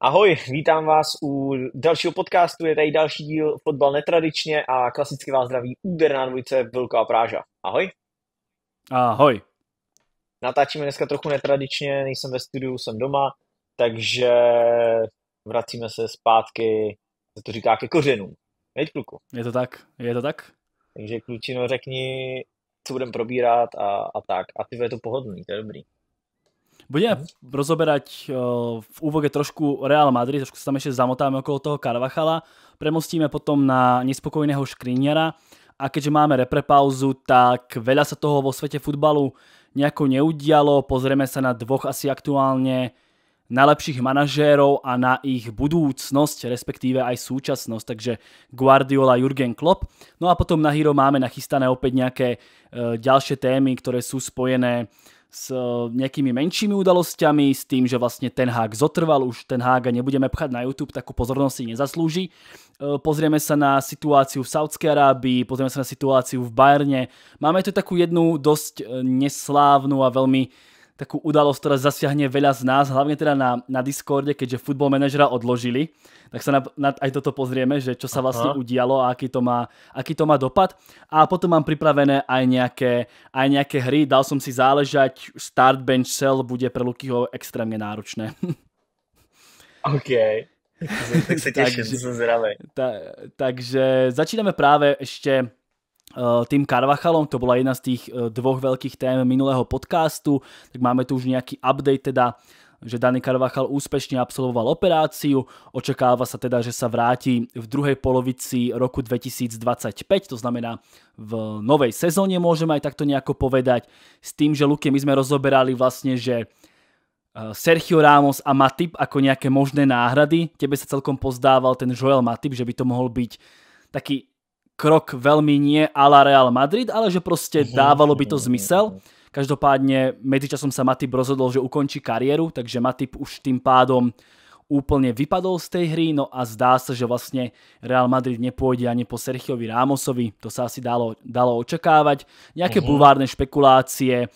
Ahoj, vítám vás u dalšího podcastu, je tady další díl Fotbal netradičně a klasicky vás zdraví úderná dvojice Vilko a Práža. Ahoj. Ahoj. Natáčíme dneska trochu netradičně, nejsem ve studiu, jsem doma, takže vracíme se zpátky, se to říká, ke kořenům. Veď, kluku? Je to tak, je to tak. Takže klučino, řekni, co budeme probírat a, a tak. A ty je to pohodlný, to je dobrý. Budeme mhm. rozoberať eh, v úvode trošku Real Madrid, trošku sa tam ešte zamotáme okolo toho Carvachala, premostíme potom na nespokojného Škriniara a keďže máme reprepauzu, tak veľa sa toho vo svete futbalu nejako neudialo, pozrieme sa na dvoch asi aktuálne najlepších manažérov a na ich budúcnosť, respektíve aj súčasnosť, takže Guardiola, Jurgen Klopp. No a potom na Hero máme nachystané opäť nejaké e, eh, ďalšie témy, ktoré sú spojené s eh, nejakými menšími udalosťami, s tým, že vlastne ten hák zotrval, už ten hák a nebudeme pchať na YouTube, takú pozornosť si nezaslúži. Eh, pozrieme sa na situáciu v Saudskej Arábii, pozrieme sa na situáciu v Bajerne. Máme tu takú jednu dosť eh, neslávnu a veľmi takú udalosť, ktorá zasiahne veľa z nás, hlavne teda na, na Discorde, keďže futbol manažera odložili, tak sa na, na, aj toto pozrieme, že čo sa vlastne Aha. udialo a aký to, má, aký to má dopad. A potom mám pripravené aj nejaké, aj nejaké hry, dal som si záležať, start bench cell bude pre Lukyho extrémne náročné. OK. tak se těším, takže, jsem Ta, takže začínáme právě ještě Eh, tým Karvachalom, to bola jedna z tých eh, dvoch veľkých tém minulého podcastu, tak máme tu už nejaký update teda že Dani Karvachal úspešne absolvoval operáciu, očakáva sa teda, že sa vráti v druhej polovici roku 2025, to znamená v novej sezóne môžeme aj takto nejako povedať, s tým, že Luke my sme rozoberali vlastne, že eh, Sergio Ramos a Matip ako nejaké možné náhrady, tebe sa celkom pozdával ten Joel Matip, že by to mohol byť taký krok veľmi nie a la Real Madrid, ale že proste mhm. dávalo by to zmysel. Každopádne medzičasom sa Matip rozhodol, že ukončí kariéru, takže Matip už tým pádom úplne vypadol z tej hry, no a zdá sa, že vlastne Real Madrid nepôjde ani po Sergiovi Rámosovi, to sa asi dalo, dalo očakávať. Nejaké uh mhm. -huh. bulvárne špekulácie,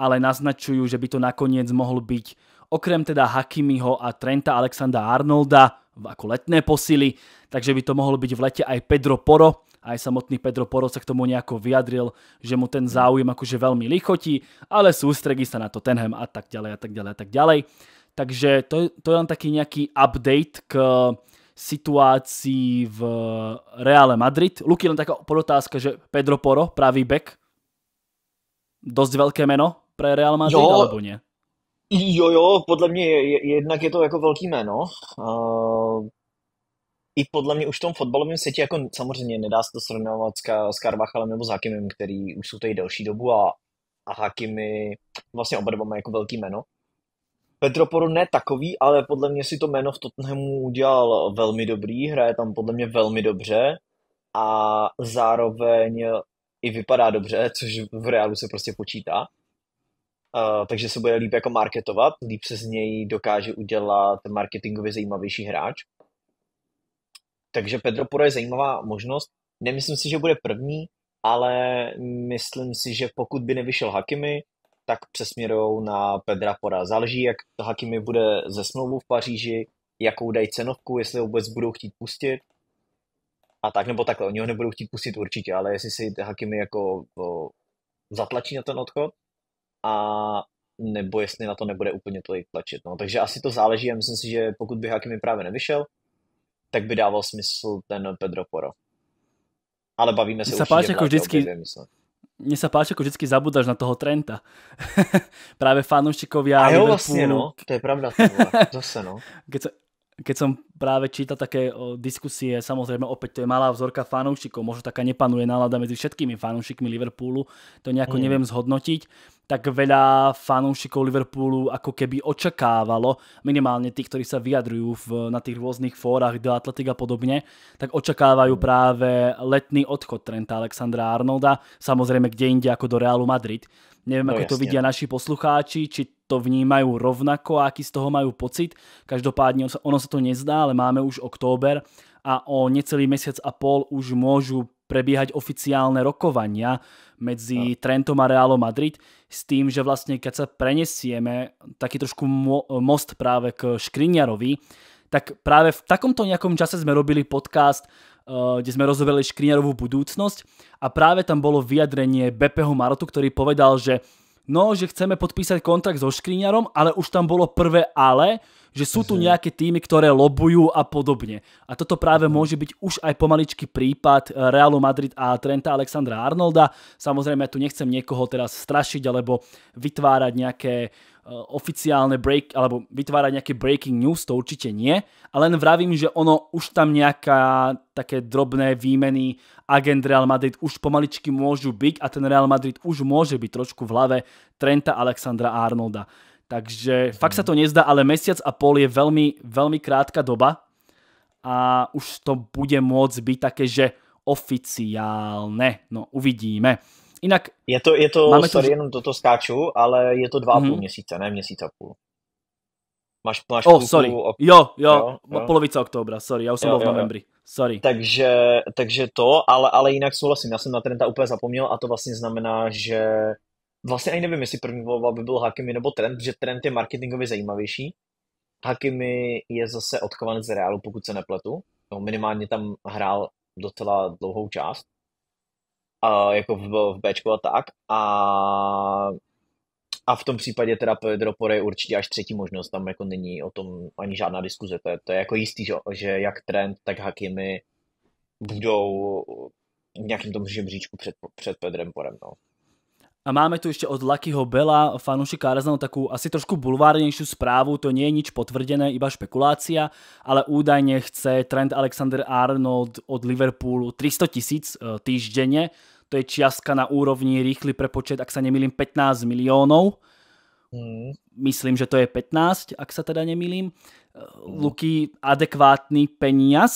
ale naznačujú, že by to nakoniec mohol byť okrem teda Hakimiho a Trenta Alexandra Arnolda ako letné posily, takže by to mohol byť v lete aj Pedro Poro, aj samotný Pedro Poro sa k tomu nejako vyjadril, že mu ten záujem akože veľmi lichotí, ale sústredí sa na to Tenhem a tak ďalej a tak ďalej a tak ďalej. Takže to, to je len taký nejaký update k situácii v Reále Madrid. Luky, len taká podotázka, že Pedro Poro, pravý back, dosť velké meno pro Real Madrid, jo, alebo nie? Jo, jo, podle mě je, jednak je to jako velký jméno. Uh, i podle mě už v tom fotbalovém světě, jako samozřejmě nedá se to srovnávat s, s Karvachalem nebo s Hakimem, který už jsou tady delší dobu a, a Hakimi vlastně oba dva mají jako velký jméno. Petroporu ne takový, ale podle mě si to jméno v Tottenhamu udělal velmi dobrý, hraje tam podle mě velmi dobře a zároveň i vypadá dobře, což v reálu se prostě počítá. Uh, takže se bude líp jako marketovat, líp se z něj dokáže udělat marketingově zajímavější hráč. Takže Pedro Poro je zajímavá možnost. Nemyslím si, že bude první, ale myslím si, že pokud by nevyšel Hakimi, tak přesměrou na Pedra Pora. Záleží, jak Hakimi bude ze smlouvu v Paříži, jakou dají cenovku, jestli ho vůbec budou chtít pustit. A tak nebo takhle, oni ho nebudou chtít pustit určitě, ale jestli si Hakimi jako o, zatlačí na ten odchod a nebo jestli na to nebude úplně tolik tlačit. No, takže asi to záleží a myslím si, že pokud by Hakimi právě nevyšel, tak by dával smysl ten Pedro Poro. Ale bavíme se už určitě jako vždycky, mně se páči, jako, jako vždycky zabudáš na toho Trenta. Právě fanúšikovia. A jo, Liverpool... vlastně, no. To je pravda. Zase, no. keď som práve čítal také o, diskusie, samozrejme opäť to je malá vzorka fanúšikov, možno taká nepanuje nálada medzi všetkými fanúšikmi Liverpoolu, to nejako mm. neviem zhodnotiť, tak veľa fanúšikov Liverpoolu ako keby očakávalo, minimálne tých, ktorí sa vyjadrujú v, na tých rôznych fórach do Atletik a podobne, tak očakávajú mm. práve letný odchod Trenta Alexandra Arnolda, samozrejme kde inde ako do Realu Madrid. Neviem, no, ako jasne. to vidia naši poslucháči, či to vnímajú rovnako a aký z toho majú pocit. Každopádne ono sa to nezdá, ale máme už október a o necelý mesiac a pol už môžu prebiehať oficiálne rokovania medzi Trentom a Realom Madrid s tým, že vlastne keď sa prenesieme taký trošku most práve k Škriňarovi, tak práve v takomto nejakom čase sme robili podcast, eh, kde sme rozoberali Škriňarovú budúcnosť a práve tam bolo vyjadrenie Bepeho Marotu, ktorý povedal, že no, že chceme podpísať kontrakt so Škriňarom, ale už tam bolo prvé ale, že sú tu mhm. nejaké týmy, ktoré lobujú a podobne. A toto práve mhm. môže byť už aj pomaličký prípad eh, Realu Madrid a Trenta Alexandra Arnolda. Samozrejme, tu nechcem niekoho teraz strašiť alebo vytvárať nejaké uh, Eh, oficiálne break, alebo vytvárať nejaké breaking news, to určite nie. A len vravím, že ono už tam nejaká také drobné výmeny agent Real Madrid už pomaličky môžu byť a ten Real Madrid už môže byť trošku v hlave Trenta Alexandra Arnolda. Takže mhm. fakt sa to nezdá, ale mesiac a pol je veľmi, veľmi krátka doba a už to bude môcť byť také, že oficiálne. No uvidíme. Jinak... Je to, je to, máme sorry, to... jenom toto skáču, ale je to dva mm-hmm. půl mhm. měsíce, ne měsíc a půl. Máš, máš oh, sorry. Ok... Jo, jo, jo, jo, polovice oktobra, sorry, já už jsem byl v novembri. Sorry. Takže, takže to, ale, ale jinak souhlasím, já jsem na Trenta úplně zapomněl a to vlastně znamená, že vlastně ani nevím, jestli první volba by byl Hakimi nebo Trent, že Trent je marketingově zajímavější. Hakimi je zase odkovaný z Realu, pokud se nepletu. No, minimálně tam hrál docela dlouhou část. A jako v, v Bčku a tak. A, a v tom případě teda Pedro Pore je určitě až třetí možnost, tam jako není o tom ani žádná diskuze, to je, to je jako jistý, že, že jak trend, tak Hakimi budou v nějakém tom žebříčku před, před Pedrem Porem, no. A máme tu ešte od Luckyho Bela, fanúšika Arsenalu, takú asi trošku bulvárnejšiu správu, to nie je nič potvrdené, iba špekulácia, ale údajne chce Trent Alexander-Arnold od Liverpoolu 300 tisíc eh, týždenne, to je čiastka na úrovni rýchly prepočet, ak sa nemýlim, 15 miliónov. Hmm. Myslím, že to je 15, ak sa teda nemýlim. Hmm. Luky adekvátny peniaz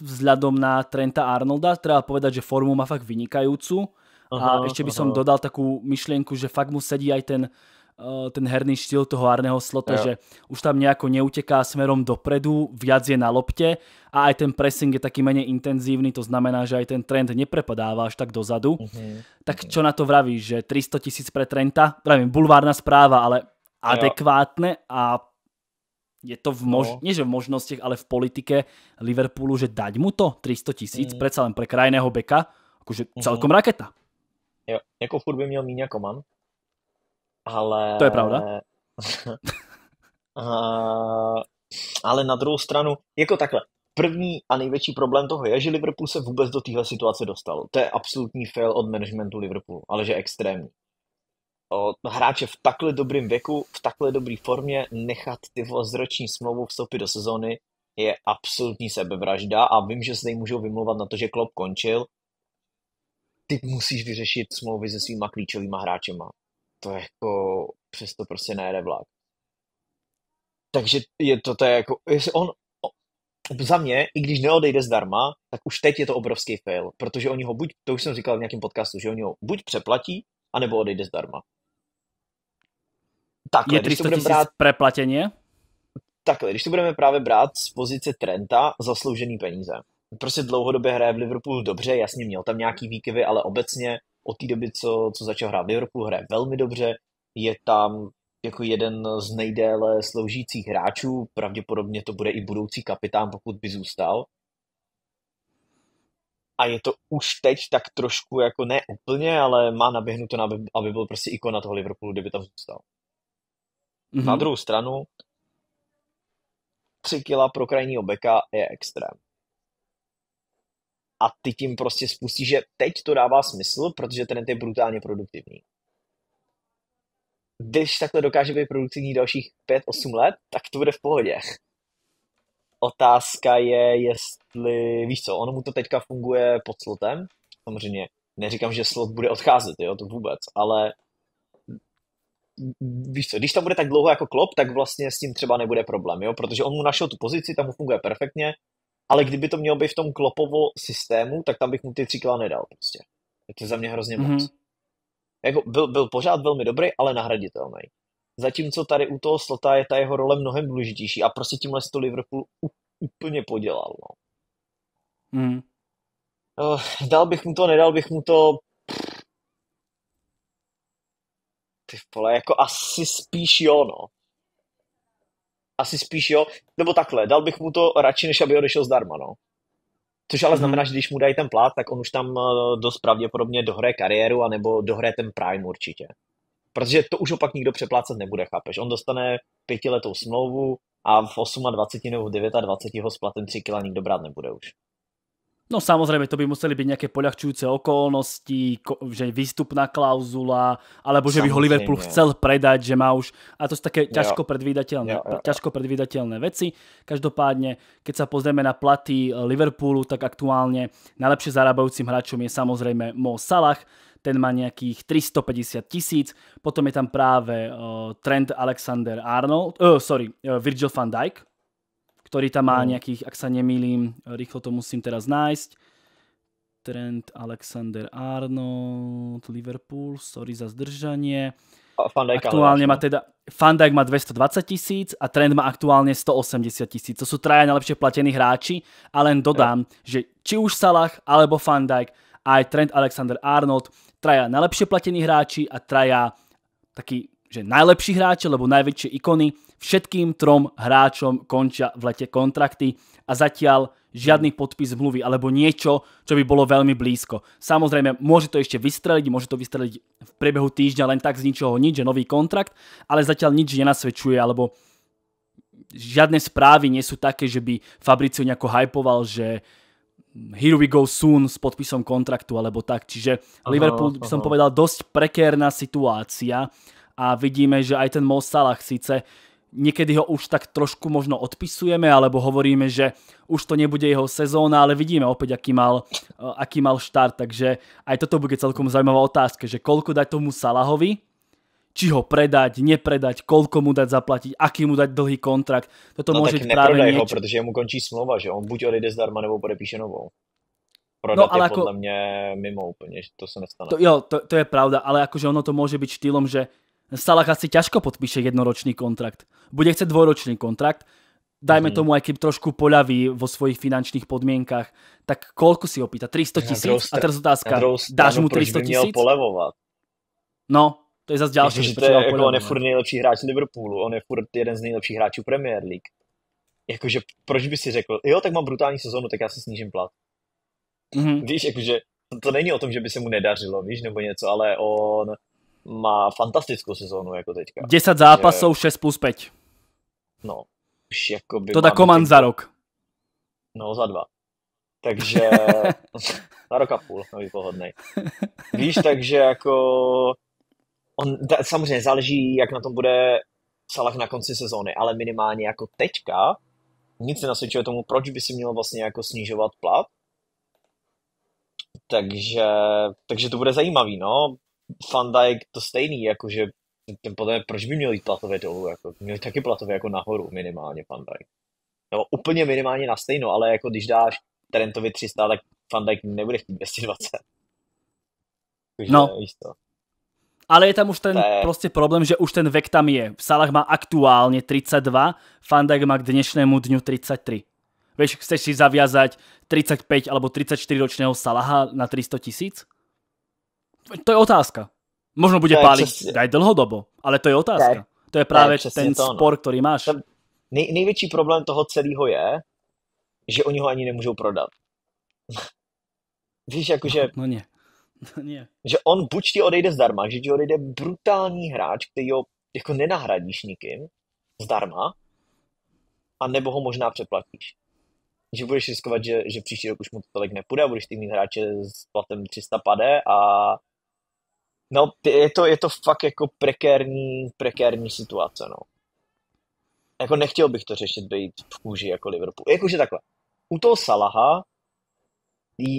vzhľadom na Trenta Arnolda. Treba povedať, že formu má fakt vynikajúcu Aha, a ešte by som dodal takú myšlienku, že fakt mu sedí aj ten eh, ten herný štýl toho Arného Slota, yeah. že už tam nejako neuteká smerom dopredu, viac je na lopte a aj ten pressing je taký menej intenzívny, to znamená, že aj ten trend neprepadáva až tak dozadu. Uh-huh. Tak mhm. čo na to vravíš, že 300 tisíc pre Trenta? Pravím, bulvárna správa, ale adekvátne a je to v mož... no. nie že v možnostiach, ale v politike Liverpoolu, že dať mu to 300 tisíc, mm. predsa len pre krajného beka, akože mhm. celkom mm. raketa. Jo, jako furt by měl méně koman, jako Ale... To je pravda. a... ale na druhou stranu, jako takhle, první a největší problém toho je, že Liverpool se vůbec do téhle situace dostal. To je absolutní fail od managementu Liverpoolu, ale že extrémní. hráče v takhle dobrém věku, v takhle dobré formě, nechat ty zroční smlouvu vstoupit do sezóny je absolutní sebevražda a vím, že se tady můžou vymluvat na to, že Klopp končil, ty musíš vyřešit smlouvy se svýma klíčovýma hráčema. To je jako, přesto prostě nejede vlak. Takže je to, to je jako, jestli on, za mě, i když neodejde zdarma, tak už teď je to obrovský fail, protože oni ho buď, to už jsem říkal v nějakém podcastu, že oni ho buď přeplatí, anebo odejde zdarma. Takhle, je 300 tisíc brát, preplatěně? Takhle, když to budeme právě brát z pozice Trenta, zasloužený peníze prostě dlouhodobě hraje v Liverpoolu dobře, jasně měl tam nějaký výkyvy, ale obecně od té doby, co, co začal hrát v Liverpoolu, hraje velmi dobře, je tam jako jeden z nejdéle sloužících hráčů, pravděpodobně to bude i budoucí kapitán, pokud by zůstal. A je to už teď tak trošku, jako ne úplně, ale má naběhnuto, aby, aby byl prostě ikona toho Liverpoolu, kdyby tam zůstal. Mm-hmm. Na druhou stranu, 3 kila pro krajního beka je extrém a ty tím prostě spustíš, že teď to dává smysl, protože trend je brutálně produktivní. Když takhle dokáže být produktivní dalších 5-8 let, tak to bude v pohodě. Otázka je, jestli, víš co, ono mu to teďka funguje pod slotem, samozřejmě neříkám, že slot bude odcházet, jo, to vůbec, ale víš co, když tam bude tak dlouho jako klop, tak vlastně s tím třeba nebude problém, jo, protože on mu našel tu pozici, tam mu funguje perfektně, ale kdyby to mělo být v tom klopovo systému, tak tam bych mu ty tři kila nedal prostě. Je to za mě hrozně mm-hmm. moc. Jako byl, byl pořád velmi dobrý, ale nahraditelný. Zatímco tady u toho slota je ta jeho role mnohem důležitější a prostě tímhle to Liverpool úplně podělal. No. Mm. Dal bych mu to, nedal bych mu to. Ty vole, jako asi spíš jo, no asi spíš jo, nebo takhle, dal bych mu to radši, než aby odešel zdarma, no. Což ale mhm. znamená, že když mu dají ten plát, tak on už tam eh, dost pravděpodobně dohraje kariéru, anebo dohraje ten prime určitě. Protože to už opak nikdo přeplácet nebude, chápeš? On dostane pětiletou smlouvu a v 28 nebo v 29 ho s platem 3 kila nikdo brát nebude už. No samozrejme, to by museli byť nejaké poľahčujúce okolnosti, že výstupná klauzula, alebo že samozrejme. by ho Liverpool chcel predať, že má už... A to sú také ťažko, predvídateľné, jo, jo, jo. ťažko predvídateľné veci. Každopádne, keď sa pozrieme na platy eh, Liverpoolu, tak aktuálne najlepšie zarábajúcim hráčom je samozrejme Mo Salah, ten má nejakých 350 tisíc, potom je tam práve uh, Trent Alexander Arnold, uh, eh, sorry, uh, Virgil van Dijk, ktorý tam má hmm. nejakých, ak sa nemýlim, rýchlo to musím teraz nájsť. Trent Alexander Arnold, Liverpool, sorry za zdržanie. aktuálne má teda, Van Dijk má 220 tisíc a Trent má aktuálne 180 tisíc. To sú traja najlepšie platení hráči a len dodám, že či už Salah alebo Van Dijk, aj Trent Alexander Arnold, traja najlepšie platení hráči a traja taký, že najlepší hráči, lebo najväčšie ikony Všetkým trom hráčom končia v lete kontrakty a zatiaľ žiadny podpis zmluvy alebo niečo, čo by bolo veľmi blízko. Samozrejme, môže to ešte vystreliť, môže to vystreliť v priebehu týždňa len tak z ničoho nič, že nový kontrakt, ale zatiaľ nič nenasvedčuje, alebo žiadne správy nie sú také, že by Fabricio nejako hypoval, že here we go soon s podpisom kontraktu alebo tak. Čiže Liverpool, by som povedal, dosť prekérna situácia a vidíme, že aj ten Mo Salah síce Niekedy ho už tak trošku možno odpisujeme, alebo hovoríme, že už to nebude jeho sezóna, ale vidíme opäť, aký mal, eh, aký mal štart. Takže aj toto bude celkom zaujímavá otázka, že koľko dať tomu Salahovi, či ho predať, nepredať, koľko mu dať zaplatit, aký mu dať dlhý kontrakt. Toto no, môže tak právě něč... ho, pretože mu končí smlouva, že on buď odejde zdarma, nebo podepíše novou. No, Prodat no, ale je jako... podle mě mimo úplne, že to se nestane. To, jo, to, to, je pravda, ale jakože ono to může být štýlom, že Salah asi ťažko podpíše jednoročný kontrakt. Bude chcieť dvojročný kontrakt, dajme mm. tomu, aj keď trošku poľaví vo svojich finančných podmienkach, tak koľko si opýta? 300 tisíc? A teraz otázka, dáš mu 300 tisíc? polevovat? No, to je zase ďalšie. Že to je, jako on je furt nejlepší hráč Liverpoolu, on je furt jeden z nejlepších hráčů Premier League. Jakože proč by si řekl, jo, tak mám brutální sezonu, tak já si snížím plat. Mm-hmm. Víš, jakože to není o tom, že by se mu nedařilo, víš, nebo něco, ale on má fantastickou sezónu jako teďka. 10 zápasů, že... 6 plus 5. No, už jako by... To dá komand za rok. No, za dva. Takže na rok a půl, no pohodný. Víš, takže jako on ta, samozřejmě záleží, jak na tom bude Salah na konci sezóny, ale minimálně jako teďka nic nenasvědčuje tomu, proč by si měl vlastně jako snižovat plat. Takže, takže to bude zajímavý, no. Van Dijk to stejný, jakože ten poté, proč by měl jít platově dolů, jako, měl taky platově jako nahoru minimálně Van Dijk. Nebo úplně minimálně na stejno, ale jako když dáš Trentovi 300, tak Van Dijk nebude chtít 220. Takže, no. Je, to. Ale je tam už ten je... prostě problém, že už ten vek tam je. Salah má aktuálně 32, Van Dijk má k dnešnému dňu 33. Víš, chceš si zaviazať 35 alebo 34 ročného Salaha na 300 tisíc? to je otázka. Možno bude tak, páliť čo... aj dlhodobo, ale to je otázka. je, to je práve je ten to, no. spor, ktorý máš. Nej, největší problém toho celého je, že oni ho ani nemůžou prodat. Víš, jakože... No, no nie. No nie. Že on buď ti odejde zdarma, že ti odejde brutální hráč, který ho jako nenahradíš nikým zdarma, a nebo ho možná přeplatíš. Že budeš riskovat, že, že příští rok už mu to tolik nepůjde a budeš ty mít hráče s platem 300 pade a No, je to, je to fakt jako prekérní, prekérní situace, no. Jako nechtěl bych to řešit, být v kůži jako Liverpool. Jakože takhle. U toho Salaha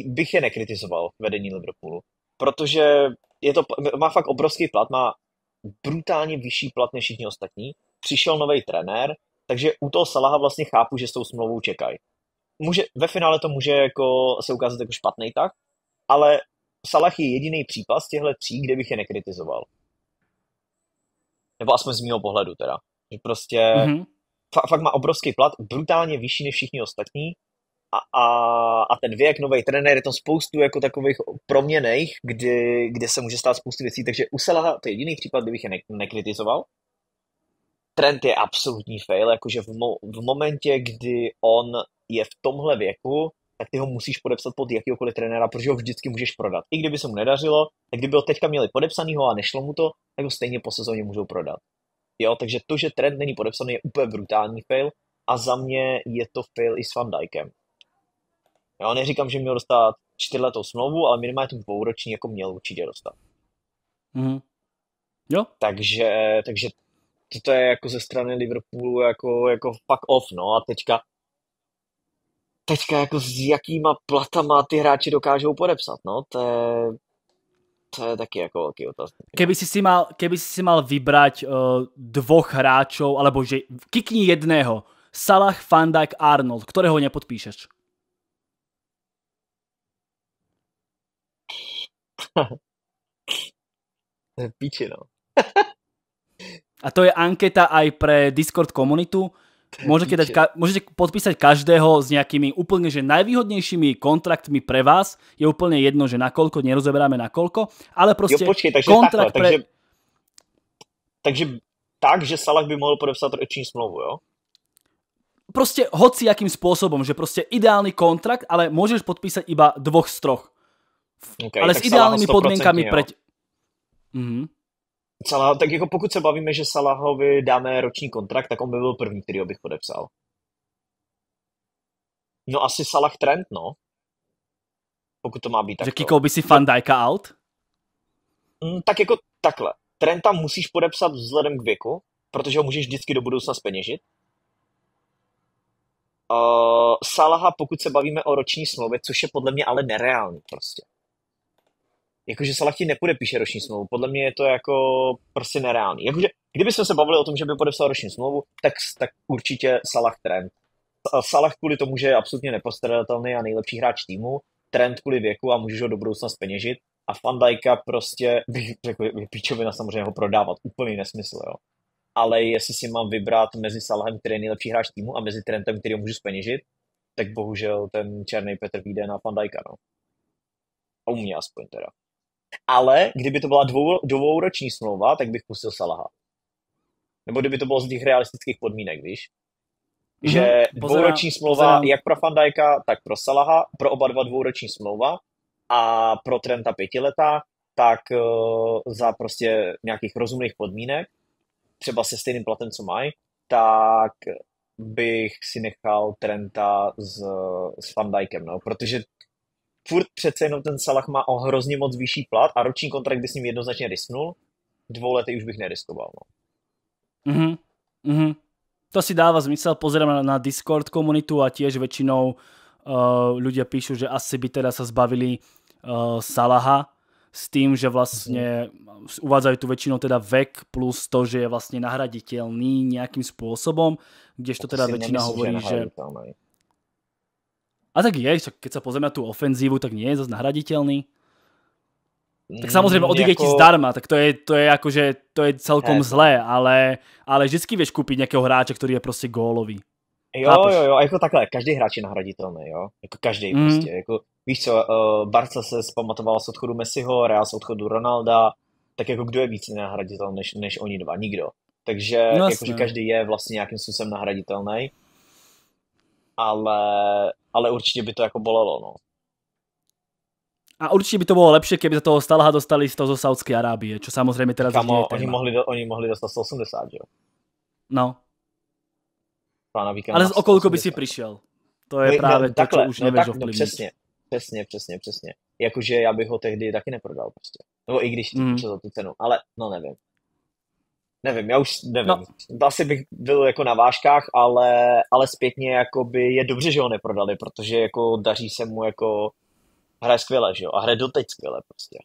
bych je nekritizoval vedení Liverpoolu, protože je to, má fakt obrovský plat, má brutálně vyšší plat než všichni ostatní. Přišel nový trenér, takže u toho Salaha vlastně chápu, že s tou smlouvou čekají. Může, ve finále to může jako se ukázat jako špatný tak, ale Salah je jediný případ z těchto tří, kde bych je nekritizoval. Nebo aspoň z mého pohledu teda. Že prostě mm-hmm. fa- fakt má obrovský plat, brutálně vyšší než všichni ostatní a, a, a ten věk, nový trenér, je tam spoustu jako takových proměnejch, kdy, kde se může stát spoustu věcí, takže u Salaha to je jediný případ, kdybych je ne- nekritizoval. Trend je absolutní fail, jakože v, mo- v momentě, kdy on je v tomhle věku, tak ty ho musíš podepsat pod jakýkoliv trenéra, protože ho vždycky můžeš prodat. I kdyby se mu nedařilo, tak kdyby ho teďka měli podepsanýho a nešlo mu to, tak ho stejně po sezóně můžou prodat. Jo, takže to, že trend není podepsaný, je úplně brutální fail a za mě je to fail i s Van Dijkem. Já neříkám, že měl dostat čtyřletou smlouvu, ale minimálně tu dvouroční jako měl určitě dostat. Mm. Jo. Takže, takže to je jako ze strany Liverpoolu jako, jako fuck off, no a teďka teďka jako s jakýma platama ty hráči dokážou podepsat, no, to je, to je taky jako velký otázka. No. Keby si si mal, keby si si mal vybrať uh, eh, dvoch hráčov, alebo že kikni jedného, Salah, Van Dijk, Arnold, kterého nepodpíšeš? Píči, no. A to je anketa aj pre Discord komunitu. Môžete, dať, ka- môžete podpísať každého s nejakými úplne že najvýhodnejšími kontraktmi pre vás. Je úplne jedno, že nakoľko, nerozeberáme nakoľko, ale proste jo, prostě počkej, takže kontrakt takhle, pre... Takže, takže tak, že Salah by mohl podepsať roční smlouvu, jo? Proste hoci jakým spôsobom, že proste ideálny kontrakt, ale môžeš podpísať iba dvoch z troch. Okay, ale s ideálnymi podmienkami pre... Mhm. Salah, tak jako pokud se bavíme, že Salahovi dáme roční kontrakt, tak on by byl první, který bych podepsal. No asi Salah Trent, no. Pokud to má být tak. Že kikol by si Van no. Dijka out? Mm, tak jako takhle. Trenta musíš podepsat vzhledem k věku, protože ho můžeš vždycky do budoucna speněžit. Uh, Salaha, pokud se bavíme o roční smlouvě, což je podle mě ale nereálný prostě jakože Salah ti nepodepíše roční smlouvu. Podle mě je to jako prostě nereálný. Jakože, kdyby jsme se bavili o tom, že by podepsal roční smlouvu, tak, tak určitě Salah trend. Salah kvůli tomu, že je absolutně nepostradatelný a nejlepší hráč týmu, trend kvůli věku a můžeš ho do budoucna speněžit. A Van Dijka prostě, bych řekl, je píčovina samozřejmě ho prodávat. Úplný nesmysl, jo. Ale jestli si mám vybrat mezi Salahem, který je nejlepší hráč týmu, a mezi Trentem, který ho můžu speněžit, tak bohužel ten černý Petr vyjde na Van Dijka, no. A u mě aspoň teda. Ale kdyby to byla dvou, dvouroční smlouva, tak bych pustil Salaha. Nebo kdyby to bylo z těch realistických podmínek, víš? Mhm. Že mm-hmm. dvouroční smlouva pozorám. jak pro Fandajka, tak pro Salaha, pro oba dva dvouroční smlouva a pro Trenta pětiletá, tak uh, za prostě nějakých rozumných podmínek, třeba se stejným platem, co mají, tak bych si nechal Trenta s, s Van Dijkem, no, protože furt přece jenom ten Salah má o hrozně moc vyšší plat a roční kontrakt by s ním jednoznačně risknul. lety už bych neriskoval. No. Mm-hmm. Mm-hmm. To si dává zmysel, pozerám na, na Discord komunitu a tiež většinou uh, eh, ľudia píšu, že asi by teda se zbavili uh, Salaha s tým, že vlastne mm uvádzajú tu väčšinou teda vek plus to, že je vlastne nahraditeľný nejakým spôsobom, kdežto teda väčšina hovorí, že, že a tak je, keď sa pozrieme na tú ofenzívu, tak nie je zase nahraditeľný. Tak mm, samozrejme, od ti zdarma, tak to je, to je akože, to je celkom ne, zlé, ale, ale vždycky vieš kúpiť nejakého hráča, ktorý je proste gólový. Jo, Chápeš? jo, jo, jako takhle, každý hráč je nahraditelný, jo, jako každý mm. prostě, jako, víš co, uh, Barca se zpamatovala s odchodu Messiho, Real s odchodu Ronalda, tak jako kdo je víc nahraditelný než, než oni dva, nikdo. Takže no, jako, že každý je vlastně nějakým způsobem nahraditelný ale, ale určitě by to jako bolelo, no. A určitě by to bylo lepší, kdyby za toho Stalaha dostali z toho zo Saudské Arábie, čo samozřejmě teraz Kamo, oni mohli, do, oni mohli dostat 180, jo? No. Pána Ale z okolko by si přišel. To je no, právě no, to, takhle, už no, nevíš tak, no, přesně, přesně, přesně, přesně. Jakože já bych ho tehdy taky neprodal prostě. Nebo i když mm. za tu cenu, ale no nevím nevím, já už nevím. No. Asi bych byl jako na vážkách, ale, ale zpětně jakoby je dobře, že ho neprodali, protože jako daří se mu jako hraje skvěle, že jo? A hraje doteď skvěle prostě.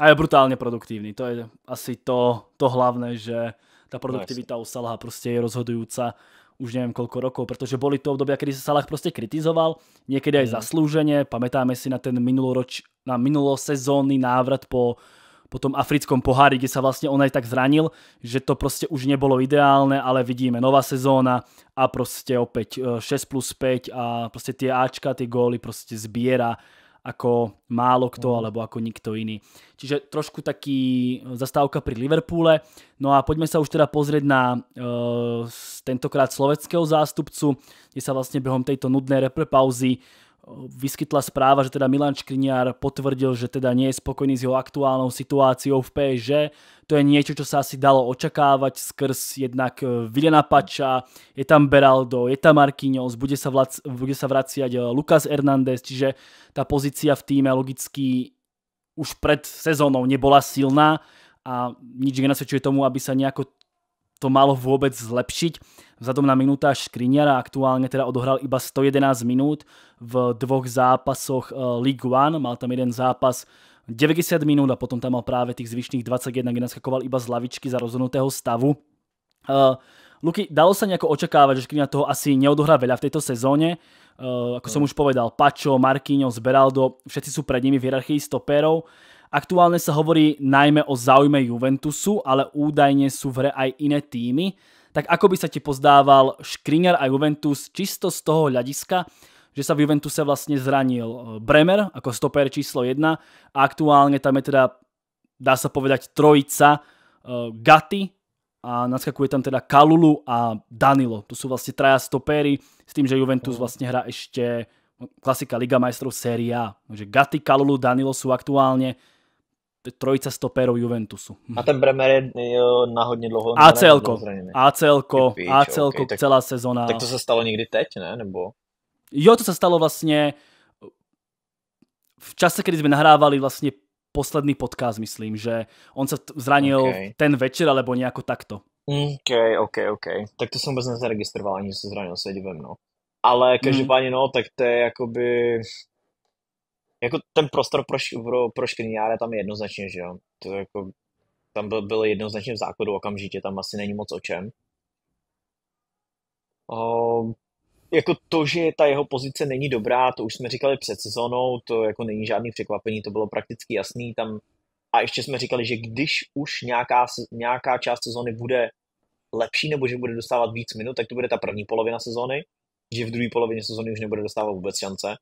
A je brutálně produktivní, to je asi to, to hlavné, že ta no, produktivita no, u Salaha prostě je rozhodující. už nevím kolko rokov, protože boli to období, kdy se Salah prostě kritizoval, Někdy niekedy aj mhm. zaslouženě, pamätáme si na ten minuloroč, na minulosezónny návrat po po tom africkom pohári, kde sa vlastne on aj tak zranil, že to proste už nebolo ideálne, ale vidíme nová sezóna a proste opäť 6 e, plus 5 a proste tie Ačka, tie góly proste zbiera ako málo kto mhm. alebo ako nikto iný. Čiže trošku taký e, zastávka pri Liverpoole. No a poďme sa už teda pozrieť na e, tentokrát slovenského zástupcu, kde sa vlastne behom tejto nudnej repre pauzy vyskytla správa, že teda Milan Škriniar potvrdil, že teda nie je spokojný s jeho aktuálnou situáciou v PSG. To je niečo, čo sa asi dalo očakávať skrz jednak e, Viliana Pača, je tam Beraldo, je tam Marquinhos, bude sa, vlac, bude sa vraciať e, Lukas Hernández, čiže tá pozícia v týme logicky už pred sezónou nebola silná a nič nenasvedčuje tomu, aby sa nejako to malo vôbec zlepšiť. Vzhľadom na minúta Škriňara aktuálne teda odohral iba 111 minút v dvoch zápasoch eh, League One. Mal tam jeden zápas 90 minút a potom tam mal práve tých zvyšných 21, kde naskakoval iba z lavičky za rozhodnutého stavu. Eh, Luky, dalo sa nejako očakávať, že Škriňa toho asi neodohrá veľa v tejto sezóne. Eh, ako no. som už povedal, Pačo, Marquinhos, Beraldo, všetci sú pred nimi v hierarchii stopérov. Aktuálne sa hovorí najmä o záujme Juventusu, ale údajne sú v hre aj iné týmy. Tak ako by sa ti pozdával Škriňar a Juventus čisto z toho hľadiska, že sa v Juventuse vlastne zranil e, Bremer ako stoper číslo 1 a aktuálne tam je teda, dá sa povedať, trojica e, Gaty a naskakuje tam teda Kalulu a Danilo. To sú vlastne traja stopéry s tým, že Juventus mhm. vlastne hrá ešte no, klasika Liga majstrov séria. Takže Gaty, Kalulu, Danilo sú aktuálne trojica stopérov Juventusu. A ten Bremer je jo, na hodně dlouho ACL, ACL, ACL, celá tak, sezona. Tak to se stalo někdy teď, ne? Nebo... Jo, to se stalo vlastně v čase, kdy jsme nahrávali vlastně posledný podcast, myslím, že on se zranil okay. ten večer, alebo nějak takto. OK, OK, OK. Tak to jsem vůbec nezaregistroval, ani se zranil, se divím, no. Ale hmm. každopádně, mm. no, tak to je jakoby jako ten prostor pro, pro, pro škriňára tam je jednoznačně, že jo. To jako, tam byl, byl jednoznačně v základu okamžitě, tam asi není moc o čem. O, ehm, jako to, že ta jeho pozice není dobrá, to už jsme říkali před sezónou, to jako není žádný překvapení, to bylo prakticky jasný tam. A ještě jsme říkali, že když už nějaká, nějaká část sezóny bude lepší nebo že bude dostávat víc minut, tak to bude ta první polovina sezóny, že v druhé polovině sezóny už nebude dostávat vůbec šance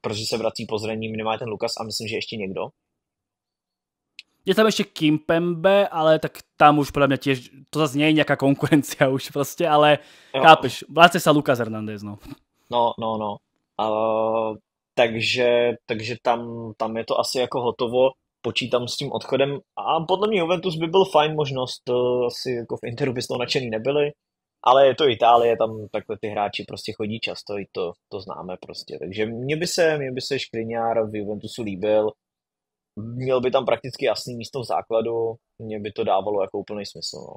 protože se vrací po zranění minimálně ten Lukas a myslím, že ještě někdo. Je tam ještě Kim Pembe, ale tak tam už podle mě těž, to zase není nějaká konkurence už prostě, ale jo. chápeš, vláce se Lukas Hernandez, no. No, no, no. Uh, takže, takže tam, tam je to asi jako hotovo, počítám s tím odchodem a podle mě Juventus by byl fajn možnost, uh, asi jako v Interu by z toho nadšený nebyli, ale je to Itálie, tam takhle ty hráči prostě chodí často, i to, to známe prostě. Takže mně by se, mně by se Škriňár v Juventusu líbil, měl by tam prakticky jasný místo v základu, mně by to dávalo jako úplný smysl. No.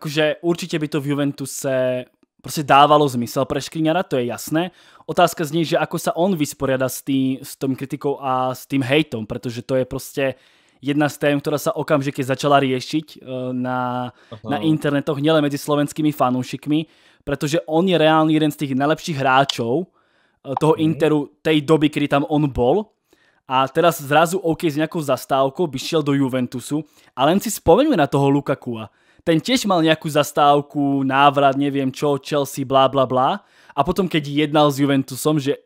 Takže určitě by to v Juventuse prostě dávalo zmysel pro Škriňara, to je jasné. Otázka z něj, že ako se on vysporiada s, tý, s tom kritikou a s tím hejtom, protože to je prostě jedna z tém, ktorá sa okamžite začala riešiť eh, na, na internetoch, nielen medzi slovenskými fanúšikmi, pretože on je reálne jeden z tých najlepších hráčov eh, toho mm. Interu tej doby, kedy tam on bol. A teraz zrazu OK s nejakou zastávkou by šiel do Juventusu. A len si spomeňme na toho Lukakua. Ten tiež mal nejakú zastávku, návrat, neviem čo, Chelsea, bla bla bla. A potom keď jednal s Juventusom, že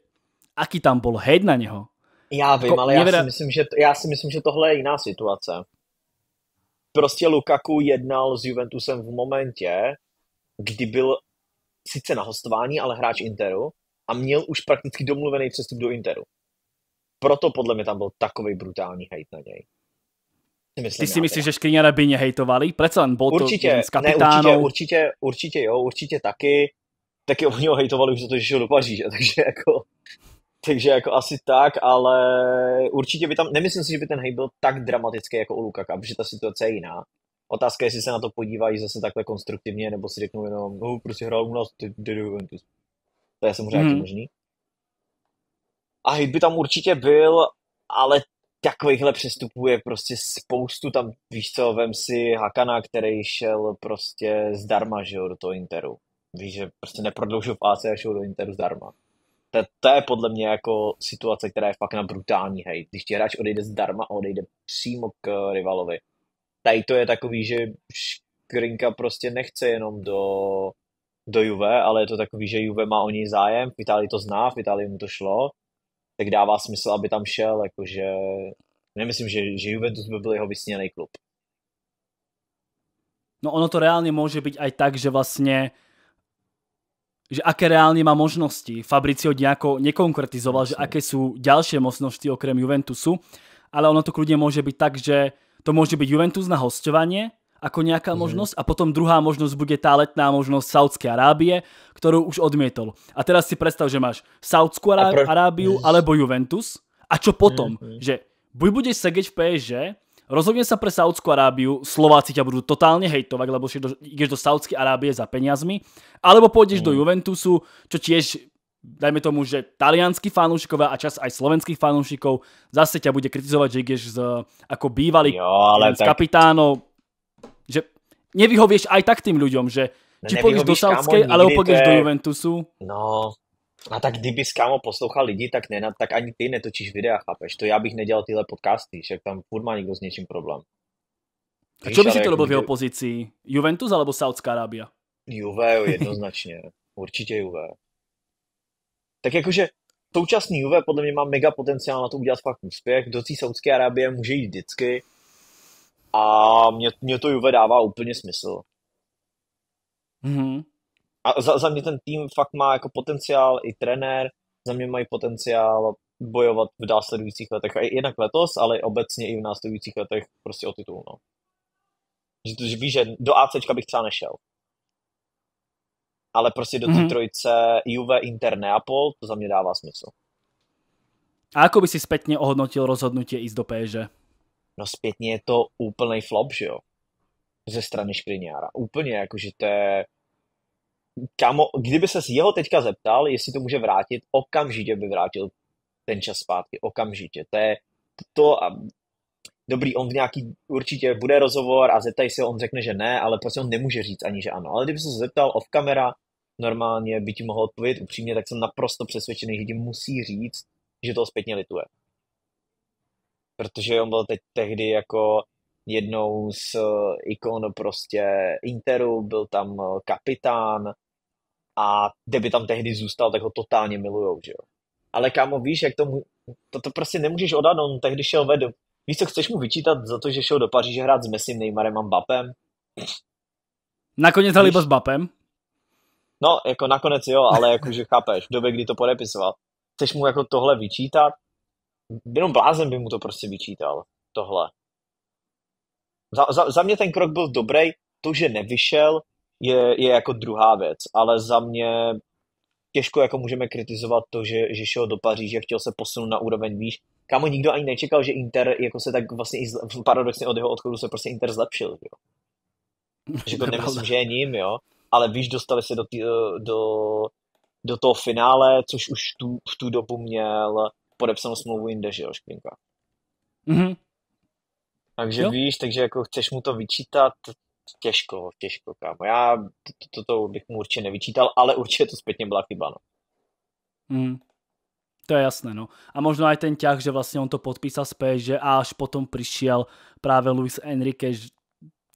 aký tam bol head na neho. Já vím, jako, ale já, vede... si myslím, že, to, já si myslím, že tohle je jiná situace. Prostě Lukaku jednal s Juventusem v momentě, kdy byl sice na hostování, ale hráč Interu a měl už prakticky domluvený přestup do Interu. Proto podle mě tam byl takový brutální hejt na něj. Myslím, Ty si myslíš, že Škriňara by mě hejtovali? Prečo len bol určitě, to s kapitánou. Ne, určitě, určitě, určitě jo, určitě taky. Taky oni ho hejtovali už za to, že šel do Paříže, takže jako... Takže jako asi tak, ale určitě by tam, nemyslím si, že by ten hej byl tak dramatický jako u Lukaka, protože ta situace je jiná. Otázka je, jestli se na to podívají zase takhle konstruktivně, nebo si řeknou jenom, no, prostě hrál u nás, ty Juventus. To je samozřejmě hmm. možný. A hej by tam určitě byl, ale takovýchhle přestupů je prostě spoustu tam, víš co, vem si Hakana, který šel prostě zdarma, že jo, do toho Interu. Víš, že prostě neprodloužil v AC a šel do Interu zdarma. To, to je podle mě jako situace, která je fakt na brutální hej. Když ti hráč odejde zdarma a odejde přímo k rivalovi. Tady to je takový, že Škrinka prostě nechce jenom do, do Juve, ale je to takový, že Juve má o něj zájem, v Itálii to zná, v Itálii mu to šlo, tak dává smysl, aby tam šel, jakože nemyslím, že, že Juventus by byl jeho vysněný klub. No ono to reálne môže byť aj tak, že vlastne že aké reálne má možnosti. Fabricio nejako nekonkretizoval, že aké sú ďalšie možnosti okrem Juventusu, ale ono to kľudne môže byť tak, že to môže byť Juventus na hostovanie, ako nejaká mhm. možnosť a potom druhá možnosť bude tá letná možnosť Saudskej Arábie, ktorú už odmietol. A teraz si predstav, že máš Saudskú Arábiu alebo Juventus a čo potom? Mhm. Že buď budeš segeť v PSG Rozhodne sa pre Saudskú Arábiu, Slováci ťa budú totálne hejtovať, lebo do, ideš do Saudskej Arábie za peniazmi, alebo pôjdeš mm. do Juventusu, čo tiež dajme tomu, že talianskí fanúšikovia a čas aj slovenských fanúšikov zase ťa bude kritizovať, že ideš z, ako bývalý jo, ale eh, z tak... kapitánov, že nevyhovieš aj tak tým ľuďom, že no či pôjdeš do Saudskej, alebo pôjdeš do Juventusu. No, a tak kdyby kámo poslouchal lidi, tak, ne, tak ani ty netočíš videa, chápeš? To já bych nedělal tyhle podcasty, že tam furt má někdo s něčím problém. A čo by si to robil jako v jeho pozici? Juventus alebo Saudská Arábia? Juve, jednoznačně. Určitě Juve. Tak jakože současný Juve podle mě má mega potenciál na to udělat fakt úspěch. Do té Saudské Arábie může jít vždycky. A mě, mě to Juve dává úplně smysl. Mhm a za, za mě ten tým fakt má jako potenciál i trenér, za mě mají potenciál bojovat v následujících letech, a jednak letos, ale obecně i v následujících letech prostě o titul, no. Že, že víš, že do ACčka bych třeba nešel. Ale prostě do mm-hmm. trojice Juve, Inter, Neapol, to za mě dává smysl. A jako by si zpětně ohodnotil rozhodnutí ísť do PSG? No zpětně je to úplný flop, že jo? Ze strany Škriňára. Úplně jakože to je kamo, kdyby se jeho teďka zeptal, jestli to může vrátit, okamžitě by vrátil ten čas zpátky, okamžitě. To je to a dobrý, on v nějaký, určitě bude rozhovor a zeptají se, on řekne, že ne, ale prostě on nemůže říct ani, že ano. Ale kdyby se zeptal off kamera, normálně by ti mohl odpovědět upřímně, tak jsem naprosto přesvědčený, že ti musí říct, že to zpětně lituje. Protože on byl teď tehdy jako jednou z eh, ikon prostě Interu, byl tam eh, kapitán a kdyby tam tehdy zůstal, tak ho totálně milujou, že jo. Ale kámo, víš, jak to, to, to prostě nemůžeš odat, on tehdy šel ve, víš co, chceš mu vyčítat za to, že šel do Paříže hrát s Messi, Neymarem a Mbappem? Nakonec hali s Mbappem? No, jako nakonec jo, ale jakože chápeš, v době, kdy to podepisoval. Chceš mu jako tohle vyčítat? Jenom blázen by mu to prostě vyčítal, tohle. Za, za, za mě ten krok byl dobrý, to, že nevyšel, je, je jako druhá věc, ale za mě těžko jako můžeme kritizovat to, že, že šel do Paříže, chtěl se posunout na úroveň výš. Kámo, nikdo ani nečekal, že Inter jako se tak vlastně i paradoxně od jeho odchodu se prostě Inter zlepšil, jo. Že to nemyslím, že je ním, jo. Ale víš, dostali se do, tý, eh, do, do toho finále, což už tu, v tu dobu měl podepsanou smlouvu jinde, že jo, Škvinka. Mm-hmm. Takže jo. víš, takže jako chceš mu to vyčítat, těžko, těžko, kámo. Já toto to, to bych mu určitě nevyčítal, ale určitě to zpětně byla chyba, no. Mm. To je jasné, no. A možno aj ten ťah, že vlastně on to podpísal späť, že až potom přišel právě Luis Enrique, že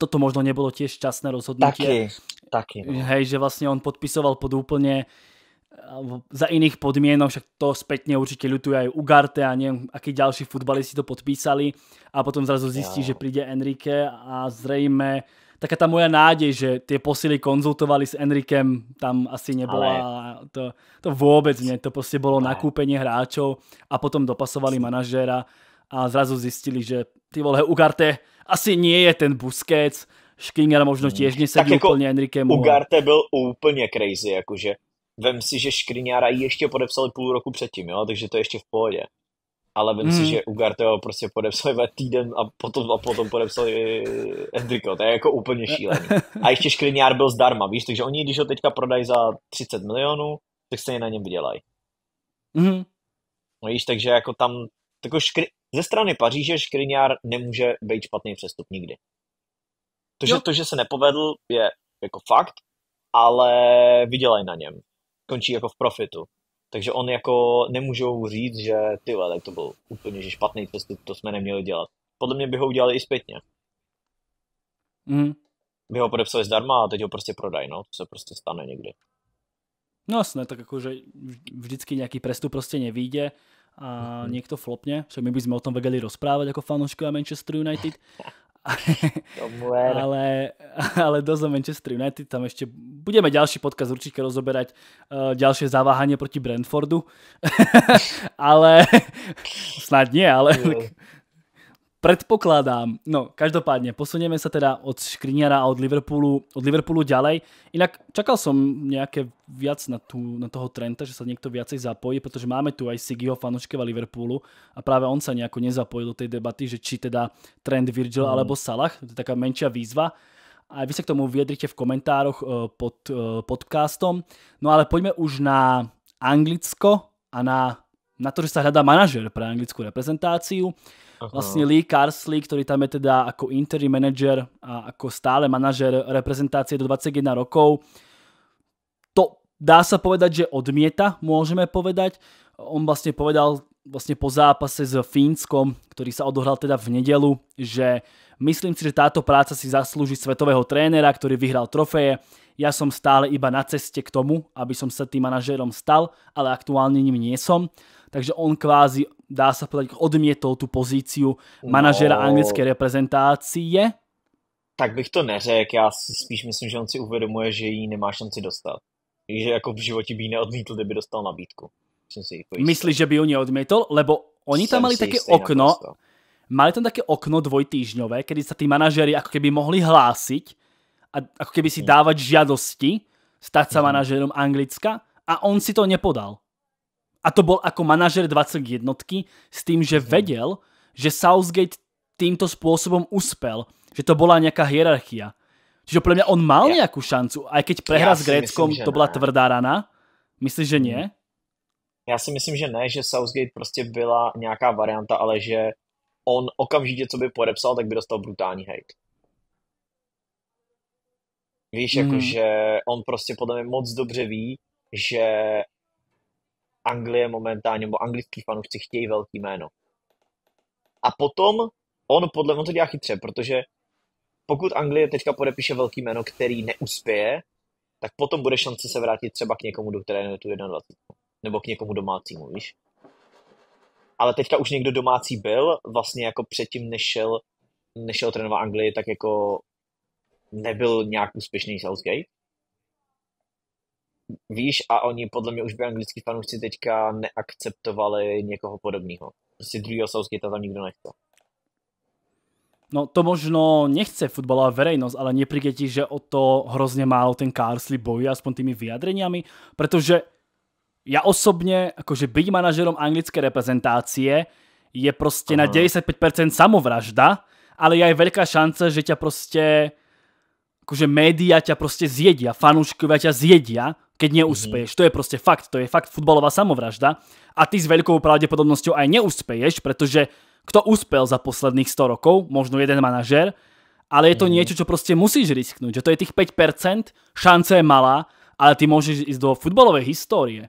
toto možno nebylo tiež šťastné rozhodnutí. Taky, taky. No. Hej, že vlastně on podpisoval pod úplně za iných podmienok, však to spätne určite ľutuje aj Ugarte a neviem, akí ďalší futbalisti to podpísali a potom zrazu zistí, že príde Enrique a zrejme taká tá moja nádej, že tie posily konzultovali s Enrikem, tam asi nebola to, to vôbec nie, to proste bolo nakúpenie hráčov a potom dopasovali manažéra a zrazu zistili, že ty vole Ugarte asi nie je ten Busquets, Škringer možno hmm. tiež nesedí jako úplne Enriquemu Enrikemu. Ugarte byl úplně crazy, akože vem si, že Škriňára ještě podepsali půl roku předtím, jo? takže to je ještě v pohodě. Ale vem hmm. si, že Ugarteho prostě podepsali ve týden a potom, a potom podepsali Hendriko. Eh, to je jako úplně šílený. A ještě Škriňár byl zdarma, víš, takže oni, když ho teďka prodají za 30 milionů, tak se na něm vydělají. Hmm. No víš, takže jako tam, jako škri... ze strany Paříže Škriňár nemůže být špatný přestup nikdy. To, že, to, že se nepovedl, je jako fakt, ale vydělají na něm končí jako v profitu. Takže on jako nemůžou říct, že ty tak to byl úplně že špatný přestup, to jsme neměli dělat. Podle mě by ho udělali i zpětně. Mm. By ho podepsali zdarma a teď ho prostě prodají, no. To se prostě stane někdy. No jasné, tak jakože vždycky nějaký prestup prostě nevíde a mm. někdo flopne, že my bychom o tom vedeli rozprávat jako fanouškové Manchester United, ale, ale dosť o Manchester United, tam ešte budeme ďalší podcast určite rozoberať ďalšie eh, zaváhanie proti Brentfordu, ale snad nie, ale Predpokladám. No, každopádne, posunieme sa teda od Škriniara a od Liverpoolu, od Liverpoolu ďalej. Inak čakal som nejaké viac na, tú, na toho Trenta, že sa niekto viacej zapojí, pretože máme tu aj Sigiho fanúškeva Liverpoolu a práve on sa nejako nezapojil do tej debaty, že či teda Trent, Virgil mm. alebo Salah, to je taká menšia výzva. A vy sa k tomu vyjadrite v komentároch e, pod e, podcastom. No ale poďme už na Anglicko a na, na to, že sa hľadá manažer pre anglickú reprezentáciu. Aha. vlastne Lee Carsley, ktorý tam je teda ako interim manager a ako stále manažer reprezentácie do 21 rokov, to dá sa povedať, že odmieta, môžeme povedať. On vlastne povedal vlastne po zápase s Fínskom, ktorý sa odohral teda v nedelu, že myslím si, že táto práca si zaslúži svetového trénera, ktorý vyhral trofeje. Ja som stále iba na ceste k tomu, aby som sa tým manažérom stal, ale aktuálne ním nie som. Takže on kvázi dá sa povedať, odmietol tú pozíciu manažera no, anglické reprezentácie? Tak bych to neřekl, já spíš myslím, že on si uvědomuje, že ji nemá šanci dostat. Že jako v životě by ji neodmítl, kdyby dostal nabídku. Myslíš, že by ji neodmítl? Lebo oni tam mali také okno, naprosto. mali tam také okno dvojtýžňové, kedy sa tí manažery ako keby mohli hlásiť a ako keby si mhm. dávať žiadosti stať sa mm. manažerom Anglicka a on si to nepodal. A to bol ako manažer 21 s tým, že mhm. vedel, že Southgate týmto spôsobom uspel. Že to bola nejaká hierarchia. Čiže pre mňa on mal nejakú šancu, aj keď prehra s Gréckom to bola tvrdá rana. Myslíš, že mhm. nie? Já si myslím, že ne, že Southgate prostě byla nějaká varianta, ale že on okamžitě, co by podepsal, tak by dostal brutální hate. Víš, mm. jakože on prostě podle mě moc dobře ví, že Anglie momentálně, nebo anglický fanoušci chtějí velký jméno. A potom on podle mě to dělá chytře, protože pokud Anglie teďka podepíše velký jméno, který neuspěje, tak potom bude šance se vrátit třeba k někomu, do kterého tu 21. Nebo k někomu domácímu, víš? Ale teďka už někdo domácí byl, vlastně jako předtím nešel, nešel trénovat Anglii, tak jako nebyl nějak úspěšný Southgate. Víš, a oni podle mě už by anglický fanoušci teďka neakceptovali někoho podobného. Prostě druhého to tam nikdo nechce. No to možno nechce futbalová verejnosť, ale nepríde ti, že o to hrozne málo ten Carsley bojuje, aspoň tými vyjadreniami, pretože ja osobne, akože byť manažerom anglické reprezentácie je proste na 95% samovražda, ale je aj veľká šanca, že ťa proste akože média ťa proste zjedia, fanúškovia ťa zjedia, keď neúspeješ. Mhm. To je prostě fakt, to je fakt futbalová samovražda a ty s veľkou pravdepodobnosťou aj neúspeješ, pretože kto uspel za posledných 100 rokov, možno jeden manažer, ale je to mm. niečo, čo prostě musíš risknúť, že to je tých 5%, šance je malá, ale ty môžeš ísť do futbalovej histórie.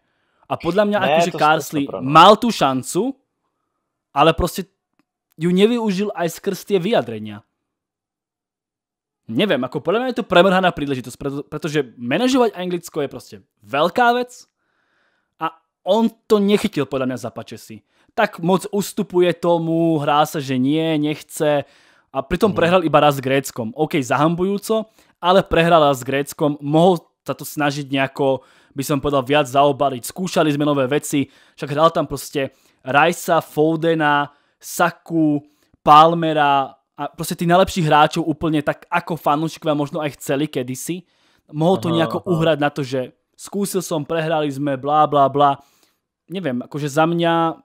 A podľa mňa, ne, akože Carsley mal tu šancu, ale prostě ju nevyužil aj skrz tie vyjadrenia neviem, ako podľa mňa je to premrhaná príležitosť, preto, pretože manažovať Anglicko je proste veľká vec a on to nechytil podľa mňa za si. Tak moc ustupuje tomu, hrá sa, že nie, nechce a pritom hmm. prehral iba raz s Gréckom. OK, zahambujúco, ale prehral raz s Gréckom, mohol sa to snažiť nejako, by som povedal, viac zaobaliť. Skúšali sme nové veci, však hral tam proste Rajsa, Foudena, Saku, Palmera, a proste tí nejlepší hráčov úplne tak, ako fanúšikovia možno aj chceli kedysi, mohol to aha, nejako uhrať na to, že skúsil som, prehrali sme, blá, blá, blá. Neviem, akože za mňa...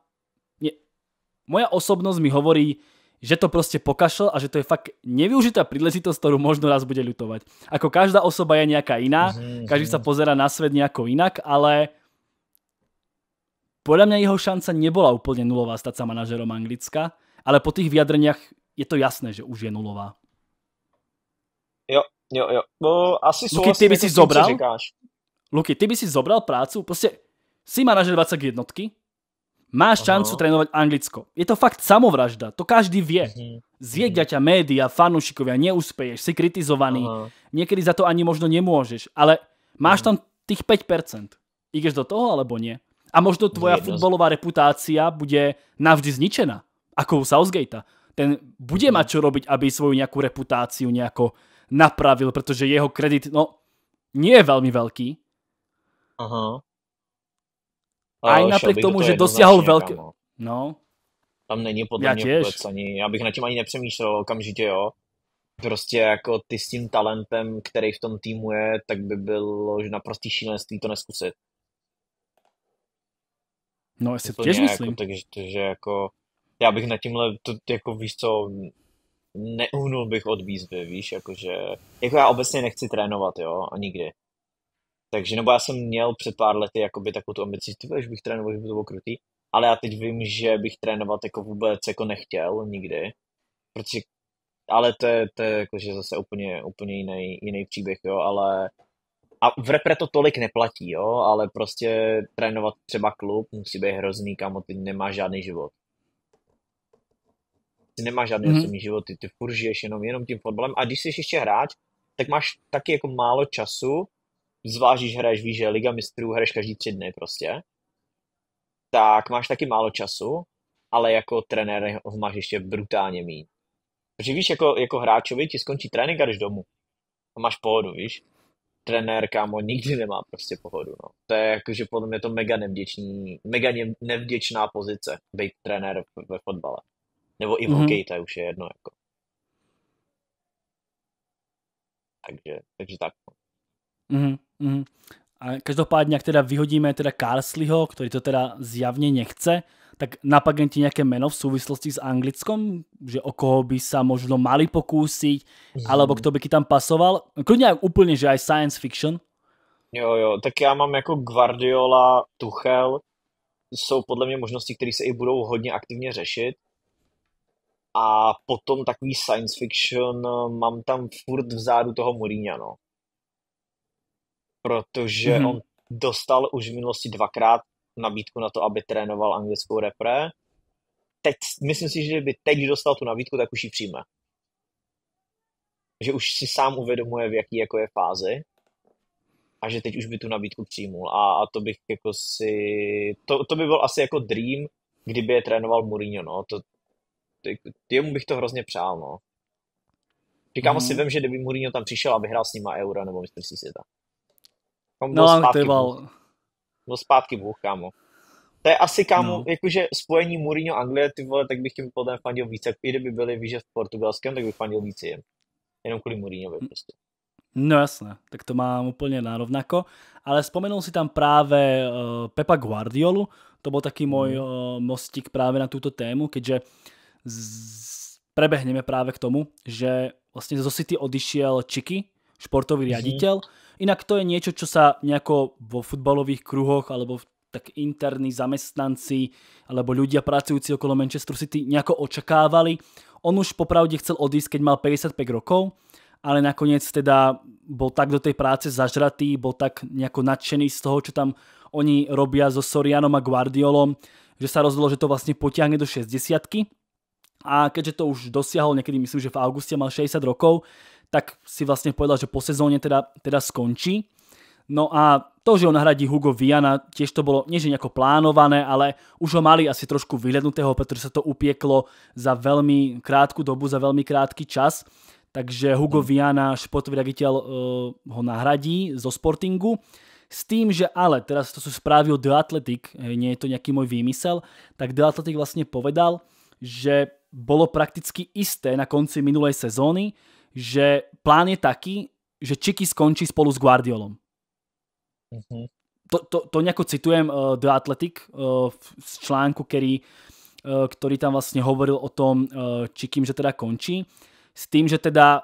Moja osobnosť mi hovorí, že to proste pokašl a že to je fakt nevyužitá príležitosť, ktorú možno raz bude ľutovať. Ako každá osoba je nejaká iná, každý se sa pozera na svet nejako inak, ale podľa mňa jeho šanca nebola úplne nulová stať sa manažerom Anglicka, ale po tých vyjadreniach je to jasné, že už je nulová. Jo, jo, jo. No, asi Luky, ty by jako si zobral, Luky, ty by si zobral prácu, prostě si manažer 21, máš Aha. šancu trénovať Anglicko. Je to fakt samovražda, to každý vie. Mhm. Zjedia mhm. ťa média, fanúšikovia, neúspeješ, si kritizovaný, Aha. niekedy za to ani možno nemôžeš, ale máš Aha. Mhm. tam tých 5%. Ideš do toho alebo nie? A možno tvoja Jedno. futbolová reputácia bude navždy zničená, ako u Southgatea ten bude mhm. mať čo robiť, aby svoju nejakú reputáciu nejako napravil, protože jeho kredit, no, nie je veľmi veľký. Aha. A Aj napriek tomu, to že dosiahol veľké... No. no. Tam není podle ja mě Vôbec ani, já bych nad tým ani nepřemýšlel okamžite, jo. Prostě jako ty s tím talentem, který v tom týmu je, tak by bylo že naprostý šílenství to neskusit. No, já si to těž myslím. takže, takže jako, jako- já bych na tímhle, to, jako víš co, neuhnul bych od výzvy, víš, jakože, jako já obecně nechci trénovat, jo, a nikdy. Takže, nebo já jsem měl před pár lety jakoby takovou tu ambici, že bych trénoval, že by to bylo krutý, ale já teď vím, že bych trénovat jako vůbec jako nechtěl nikdy, protože, ale to je, to je jakože zase úplně, úplně jiný, jiný příběh, jo, ale a v repre to tolik neplatí, jo, ale prostě trénovat třeba klub musí být hrozný, kamo, ty nemá žádný život. Ty nemáš žádný mm-hmm. osobní život, ty, ty furt žiješ jenom, jenom tím fotbalem a když jsi ještě hráč, tak máš taky jako málo času, zvlášť když hraješ, víš, že Liga mistrů hraješ každý tři dny prostě, tak máš taky málo času, ale jako trenér ho máš ještě brutálně mít. Protože víš, jako, jako hráčovi ti skončí trénink a jdeš domů. A máš pohodu, víš. Trenér, kámo, nikdy nemá prostě pohodu, no. To je jako, že podle mě to mega nevděčný, mega nevděčná pozice, být trenér ve fotbale. Nebo i v mm-hmm. už je jedno. Jako. Takže, takže tak. Mm-hmm. A každopádně, jak teda vyhodíme teda Carsleyho, který to teda zjavně nechce, tak napak ti nějaké jméno v souvislosti s Anglickom, že o koho by se možno mali pokúsiť, mm. alebo kdo by ti tam pasoval? Klidně úplně, že aj science fiction. Jo, jo, tak já mám jako Guardiola, Tuchel, jsou podle mě možnosti, které se i budou hodně aktivně řešit a potom takový science fiction eh, mám tam furt vzadu toho Mourinha, no. Protože mm-hmm. on dostal už v minulosti dvakrát nabídku na to, aby trénoval anglickou repre. Teď, myslím si, že by teď dostal tu nabídku, tak už ji přijme. Že už si sám uvědomuje, v jaký jako je fázi a že teď už by tu nabídku přijmul. A, a to bych jako si... To, to by byl asi jako dream, kdyby je trénoval Mourinho, no. To, jako, jemu bych to hrozně přál, no. Říkám, mm. si mhm. vím, že kdyby Mourinho tam přišel a vyhrál s nima euro nebo mistrovství světa. No, on byl no, zpátky byl. byl zpátky Bůh, kámo. To je asi, kámo, no. jakože spojení Mourinho Anglie, ty vole, tak bych tím podle fandil více. I kdyby byli víže v portugalském, tak bych fandil více jen. Jenom kvůli Mourinhovi prostě. No jasné, tak to mám úplně nárovnako. Ale vzpomenul si tam právě uh, Pepa Guardiolu, to byl taký mhm. můj uh, mostík právě na tuto tému, keďže uh, z, prebehneme práve k tomu, že vlastne zo City odišiel Čiky, športový riaditeľ. Mhm. Inak to je niečo, čo sa nejako vo futbalových kruhoch alebo tak interní zamestnanci alebo ľudia pracujúci okolo Manchester City nejako očakávali. On už popravde chcel odísť, keď mal 55 rokov, ale nakoniec teda bol tak do tej práce zažratý, bol tak nejako nadšený z toho, čo tam oni robia so Sorianom a Guardiolom, že sa rozhodlo, že to vlastne potiahne do 60 -ky a keďže to už dosiahol niekedy, myslím, že v auguste mal 60 rokov, tak si vlastne povedal, že po sezóne teda, teda skončí. No a to, že ho nahradí Hugo Viana, tiež to bolo nie že nejako plánované, ale už ho mali asi trošku vyhľadnutého, pretože sa to upieklo za veľmi krátku dobu, za veľmi krátky čas. Takže Hugo mm. Viana, športový raditeľ, uh, e, ho nahradí zo Sportingu. S tým, že ale, teraz to sú správy o The Athletic, nie je to nejaký môj výmysel, tak The Athletic vlastne povedal, že bolo prakticky isté na konci minulej sezóny, že plán je taký, že Čiky skončí spolu s Guardiolom. Mm-hmm. To, to, to nejako citujem uh, The Athletic uh, z článku, který, uh, tam vlastne hovoril o tom uh, Čikým, že teda končí. S tým, že teda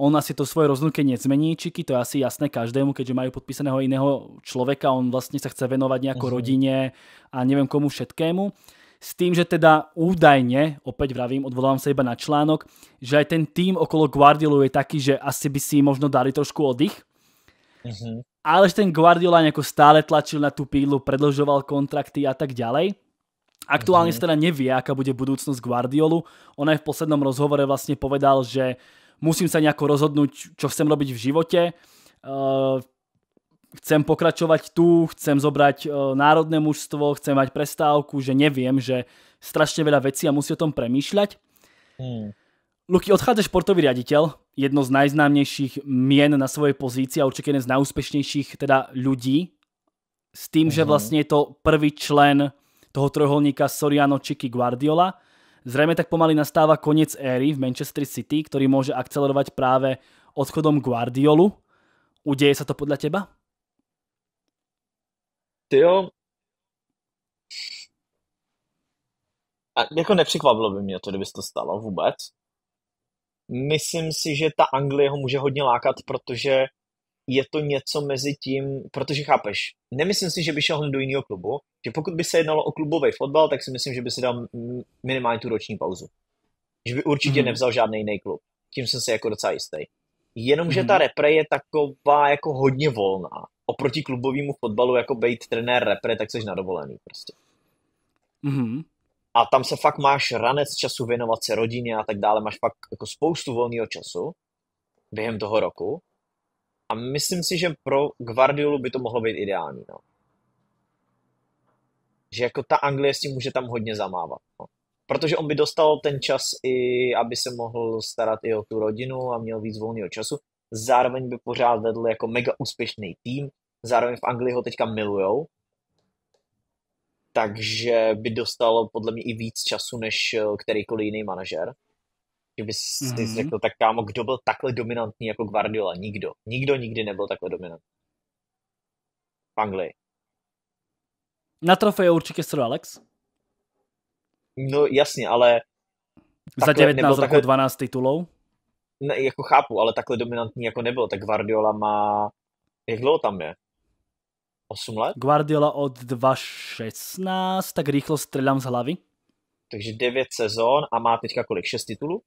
on asi to svoje rozhodnutie nezmení, Čiky, to je asi jasné každému, keďže majú podpísaného iného človeka, on vlastne sa chce venovať nejako uh mhm. -huh. rodine a neviem komu všetkému. Uh, s tým, že teda údajne, opäť vravím, odvolám sa iba na článok, že aj ten tým okolo Guardiolu je taký, že asi by si možno dali trošku oddych. Mm-hmm. Ale že ten Guardiola nejako stále tlačil na tú pílu, predlžoval kontrakty a tak ďalej. Aktuálne mm-hmm. sa teda nevie, aká bude budúcnosť Guardiolu. On aj v poslednom rozhovore vlastne povedal, že musím sa nejako rozhodnúť, čo chcem robiť v živote. Uh, chcem pokračovať tu, chcem zobrať eh, národné mužstvo, chcem mať prestávku, že neviem, že strašne veľa vecí a musí o tom premýšľať. Hmm. Luky, odchádza športový riaditeľ, jedno z najznámejších mien na svojej pozícii a určite jeden z najúspešnejších teda ľudí, s tým, hmm. že mhm. vlastne je to prvý člen toho trojholníka Soriano Chiki Guardiola. Zrejme tak pomaly nastáva koniec éry v Manchester City, ktorý môže akcelerovať práve odchodom Guardiolu. Udeje sa to podľa teba? jo. a jako nepřekvapilo by mě to, kdyby se to stalo vůbec. Myslím si, že ta Anglie ho může hodně lákat, protože je to něco mezi tím, protože chápeš, nemyslím si, že by šel do jiného klubu, že pokud by se jednalo o klubový fotbal, tak si myslím, že by si dal minimálně tu roční pauzu. Že by určitě mm-hmm. nevzal žádný jiný klub. Tím jsem si jako docela jistý. Jenomže mm-hmm. ta mhm. repre je taková jako hodně volná oproti klubovému fotbalu jako být trenér repre, tak jsi nadovolený prostě. Mm-hmm. A tam se fakt máš ranec času věnovat se rodině a tak dále, máš fakt jako spoustu volného času během toho roku. A myslím si, že pro Guardiolu by to mohlo být ideální. No. Že jako ta Anglie s tím může tam hodně zamávat. No. Protože on by dostal ten čas i, aby se mohl starat i o tu rodinu a měl víc volného času zároveň by pořád vedl jako mega úspěšný tým, zároveň v Anglii ho teďka milujou, takže by dostal podle mě i víc času než eh, kterýkoliv jiný manažer. Že by si mm-hmm. řekl, tak kámo, kdo byl takhle dominantní jako Guardiola? Nikdo. Nikdo nikdy nebyl takhle dominantní. V Anglii. Na trofeje určitě Sir Alex. No jasně, ale... Za 19 roku takhle, 12 titulů ne, jako chápu, ale takhle dominantní jako nebyl, tak Guardiola má, jak dlouho tam je? 8 let? Guardiola od 2016, tak rychlo střelám z hlavy. Takže 9 sezon a má teďka kolik? 6 titulů?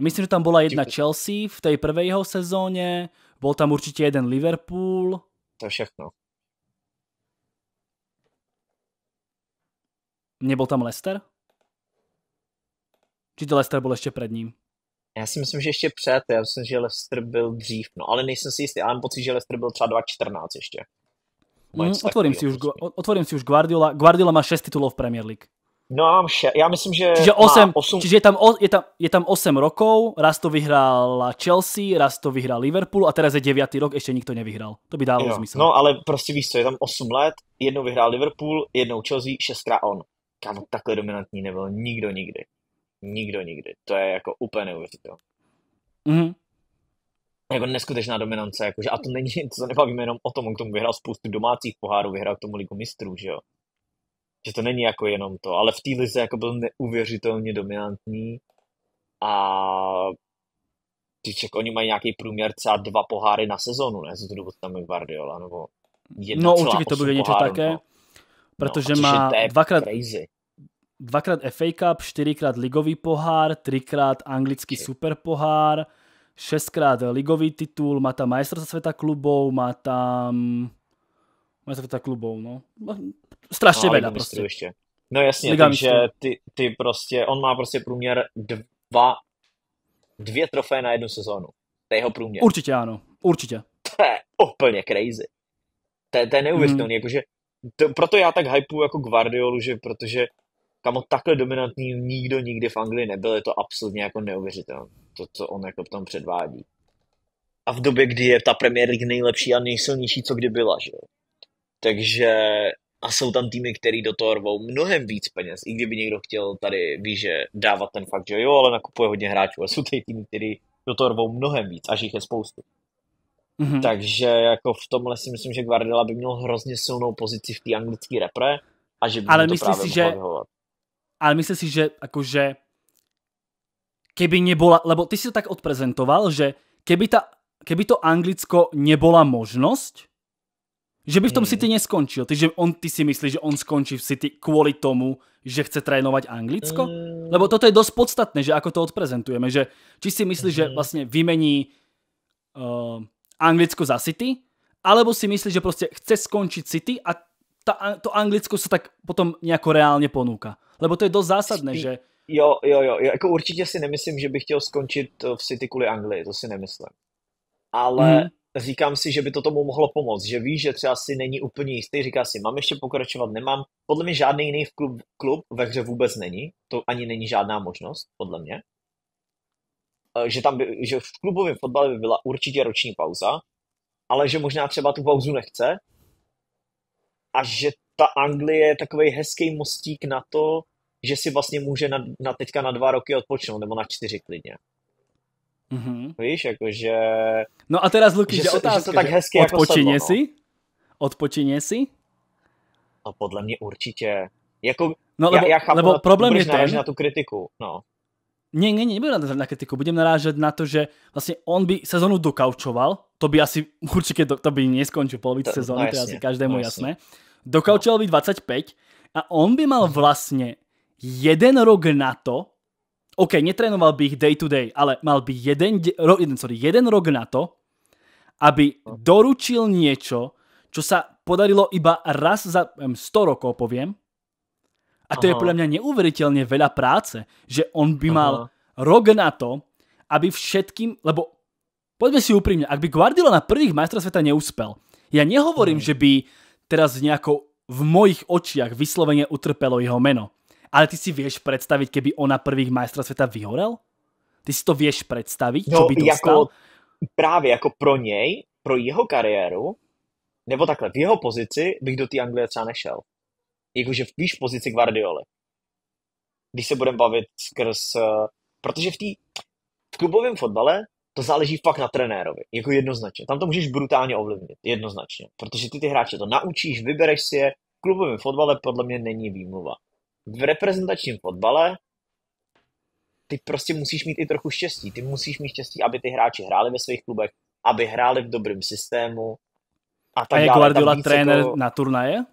Myslím, že tam byla jedna Chelsea v té prvé jeho sezóně, byl tam určitě jeden Liverpool. To je všechno. Nebyl tam Leicester? Určitě Leicester byl ještě před ním? Já si myslím, že ještě před, já myslím, že Leicester byl dřív, no ale nejsem si jistý, ale mám pocit, že Leicester byl třeba 2014 ještě. Mm, otvorím, si už, otvorím si už Guardiola. Guardiola má 6 titulů v Premier League. No já mám še- já myslím, že čiže, 8, 8... čiže je, tam, o, je, tam, je tam 8 rokov, raz to vyhrál Chelsea, raz to vyhrál Liverpool a teraz je 9. rok, ještě nikto nevyhrál. To by dávalo smysl. No ale prostě víš co, je tam 8 let, jednou vyhrál Liverpool, jednou Chelsea, šestkrát on. Kámo, takhle dominantní nebyl nikdo nikdy. Nikdo nikdy. To je jako úplně neuvěřitelné. Mm-hmm. Jako neskutečná dominance, jakože, a to není, to se nebavíme jenom o tom, on k tomu vyhrál spoustu domácích pohárů, vyhrál k tomu ligu mistrů, že jo. Že to není jako jenom to, ale v té lize jako byl neuvěřitelně dominantní a když oni mají nějaký průměr třeba dva poháry na sezonu, ne, za tu dobu tam je Guardiola, nebo No určitě to bude něco také, no. no protože no, má dvakrát, crazy dvakrát FA Cup, čtyřikrát ligový pohár, třikrát anglický superpohár, šestkrát ligový titul, má tam majstrovství světa klubů, má tam majstrovství světa klubů, no. no. Strašně no, prostě. Ještě. No jasně, Liga takže ty, ty prostě, on má prostě průměr dva, dvě trofé na jednu sezónu. To je jeho průměr. Určitě ano, určitě. To je úplně crazy. To, to je neuvěřitelné, mm. jakože to, proto já tak hypuju jako Guardiolu, že protože tam o takhle dominantní nikdo nikdy v Anglii nebyl, je to absolutně jako neuvěřitelné, to, co on jako tam předvádí. A v době, kdy je ta Premier League nejlepší a nejsilnější, co kdy byla, že jo. Takže a jsou tam týmy, které do toho rvou mnohem víc peněz, i kdyby někdo chtěl tady, ví, že dávat ten fakt, že jo, ale nakupuje hodně hráčů, a jsou tady týmy, které do toho rvou mnohem víc, až jich je spoustu. Mm-hmm. Takže jako v tomhle si myslím, že Guardiola by měl hrozně silnou pozici v té anglické repre a že by ale myslíš si, že, vyhovat ale myslím si, že akože keby nebola, lebo ty si to tak odprezentoval, že keby, ta, keby to Anglicko nebola možnosť, že by v tom hmm. City neskončil. Ty, že on, ty si myslíš, že on skončí v City kvôli tomu, že chce trénovať Anglicko? Hmm. Lebo toto je dosť podstatné, že ako to odprezentujeme. Že, či si myslíš, že hmm. vlastne vymení uh, Anglicko za City, alebo si myslíš, že proste chce skončiť City a ta, to Anglicko se tak potom nějako reálně ponúka. Lebo to je dost zásadné, že... Jo, jo, jo, jako určitě si nemyslím, že bych chtěl skončit eh, v City kvůli Anglii, to si nemyslím. Ale mm. říkám si, že by to tomu mohlo pomoct, že víš, že třeba si není úplně jistý, říká si, mám ještě pokračovat, nemám. Podle mě žádný jiný klub, klub ve hře vůbec není, to ani není žádná možnost, podle mě. Eh, že, tam by, že v klubovém fotbale by byla určitě roční pauza, ale že možná třeba tu pauzu nechce, a že ta Anglie je takový hezký mostík na to, že si vlastně může na, na teďka na dva roky odpočnout, nebo na čtyři klidně. Mm-hmm. Víš, jakože... No a teraz, Luky, že, že otázka, že to tak hezky že jako sadlo, no. si? No. Odpočině si? No podle mě určitě. Jako, no, lebo, já, já chápu, lebo problém je ten, na tu kritiku. No. Nie, nie, nie, nebudem narážať na kritiku, budem narážať na to, že vlastne on by sezónu dokaučoval, to by asi určite, to by neskončil polovicu no sezóny, to je asi každému no, jasné. Dokaučoval by 25 a on by mal vlastne jeden rok na to, OK, netrénoval by ich day to day, ale mal by jeden, ro, jeden, sorry, jeden rok na to, aby no. doručil niečo, čo sa podarilo iba raz za 100 rokov, poviem, a to Aha. je podle mňa neuveriteľne veľa práce, že on by mal Aha. rok na to, aby všetkým, lebo poďme si úprimne, ak by Guardiola na prvých majstrov sveta neúspel, ja nehovorím, hmm. že by teraz nejako v mojich očiach vyslovene utrpelo jeho meno. Ale ty si vieš predstaviť, keby on na prvých majstrov sveta vyhorel? Ty si to vieš predstaviť, čo no, by jako dostal? Jako, právě jako pro něj, pro jeho kariéru, nebo takhle, v jeho pozici bych do té Anglie třeba nešel jakože víš v pozici Guardioli. Když se budeme bavit skrz... Eh, protože v, tý, v klubovém fotbale to záleží fakt na trenérovi, jako jednoznačně. Tam to můžeš brutálně ovlivnit, jednoznačně. Protože ty ty hráče to naučíš, vybereš si je. V klubovém fotbale podle mě není výmluva. V reprezentačním fotbale ty prostě musíš mít i trochu štěstí. Ty musíš mít štěstí, aby ty hráči hráli ve svých klubech, aby hráli v dobrém systému. A, tak a je dále. Guardiola trenér to... Jako- na turnaje?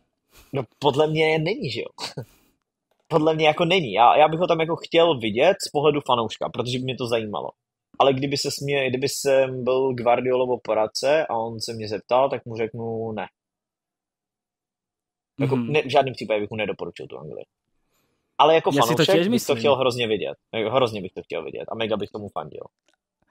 No podle mě není, že jo? podle mě jako není. Já, já bych ho tam jako chtěl vidět z pohledu fanouška, protože by mě to zajímalo. Ale kdyby se mě, kdyby jsem byl Guardiolovo poradce a on se mě zeptal, tak mu řeknu ne. Jako, mm-hmm. ne v žádném případě bych mu nedoporučil tu Anglii. Ale jako Já fanoušek to bych myslím. to chtěl hrozně vidět. Eh, hrozně bych to chtěl vidět a mega bych tomu fandil.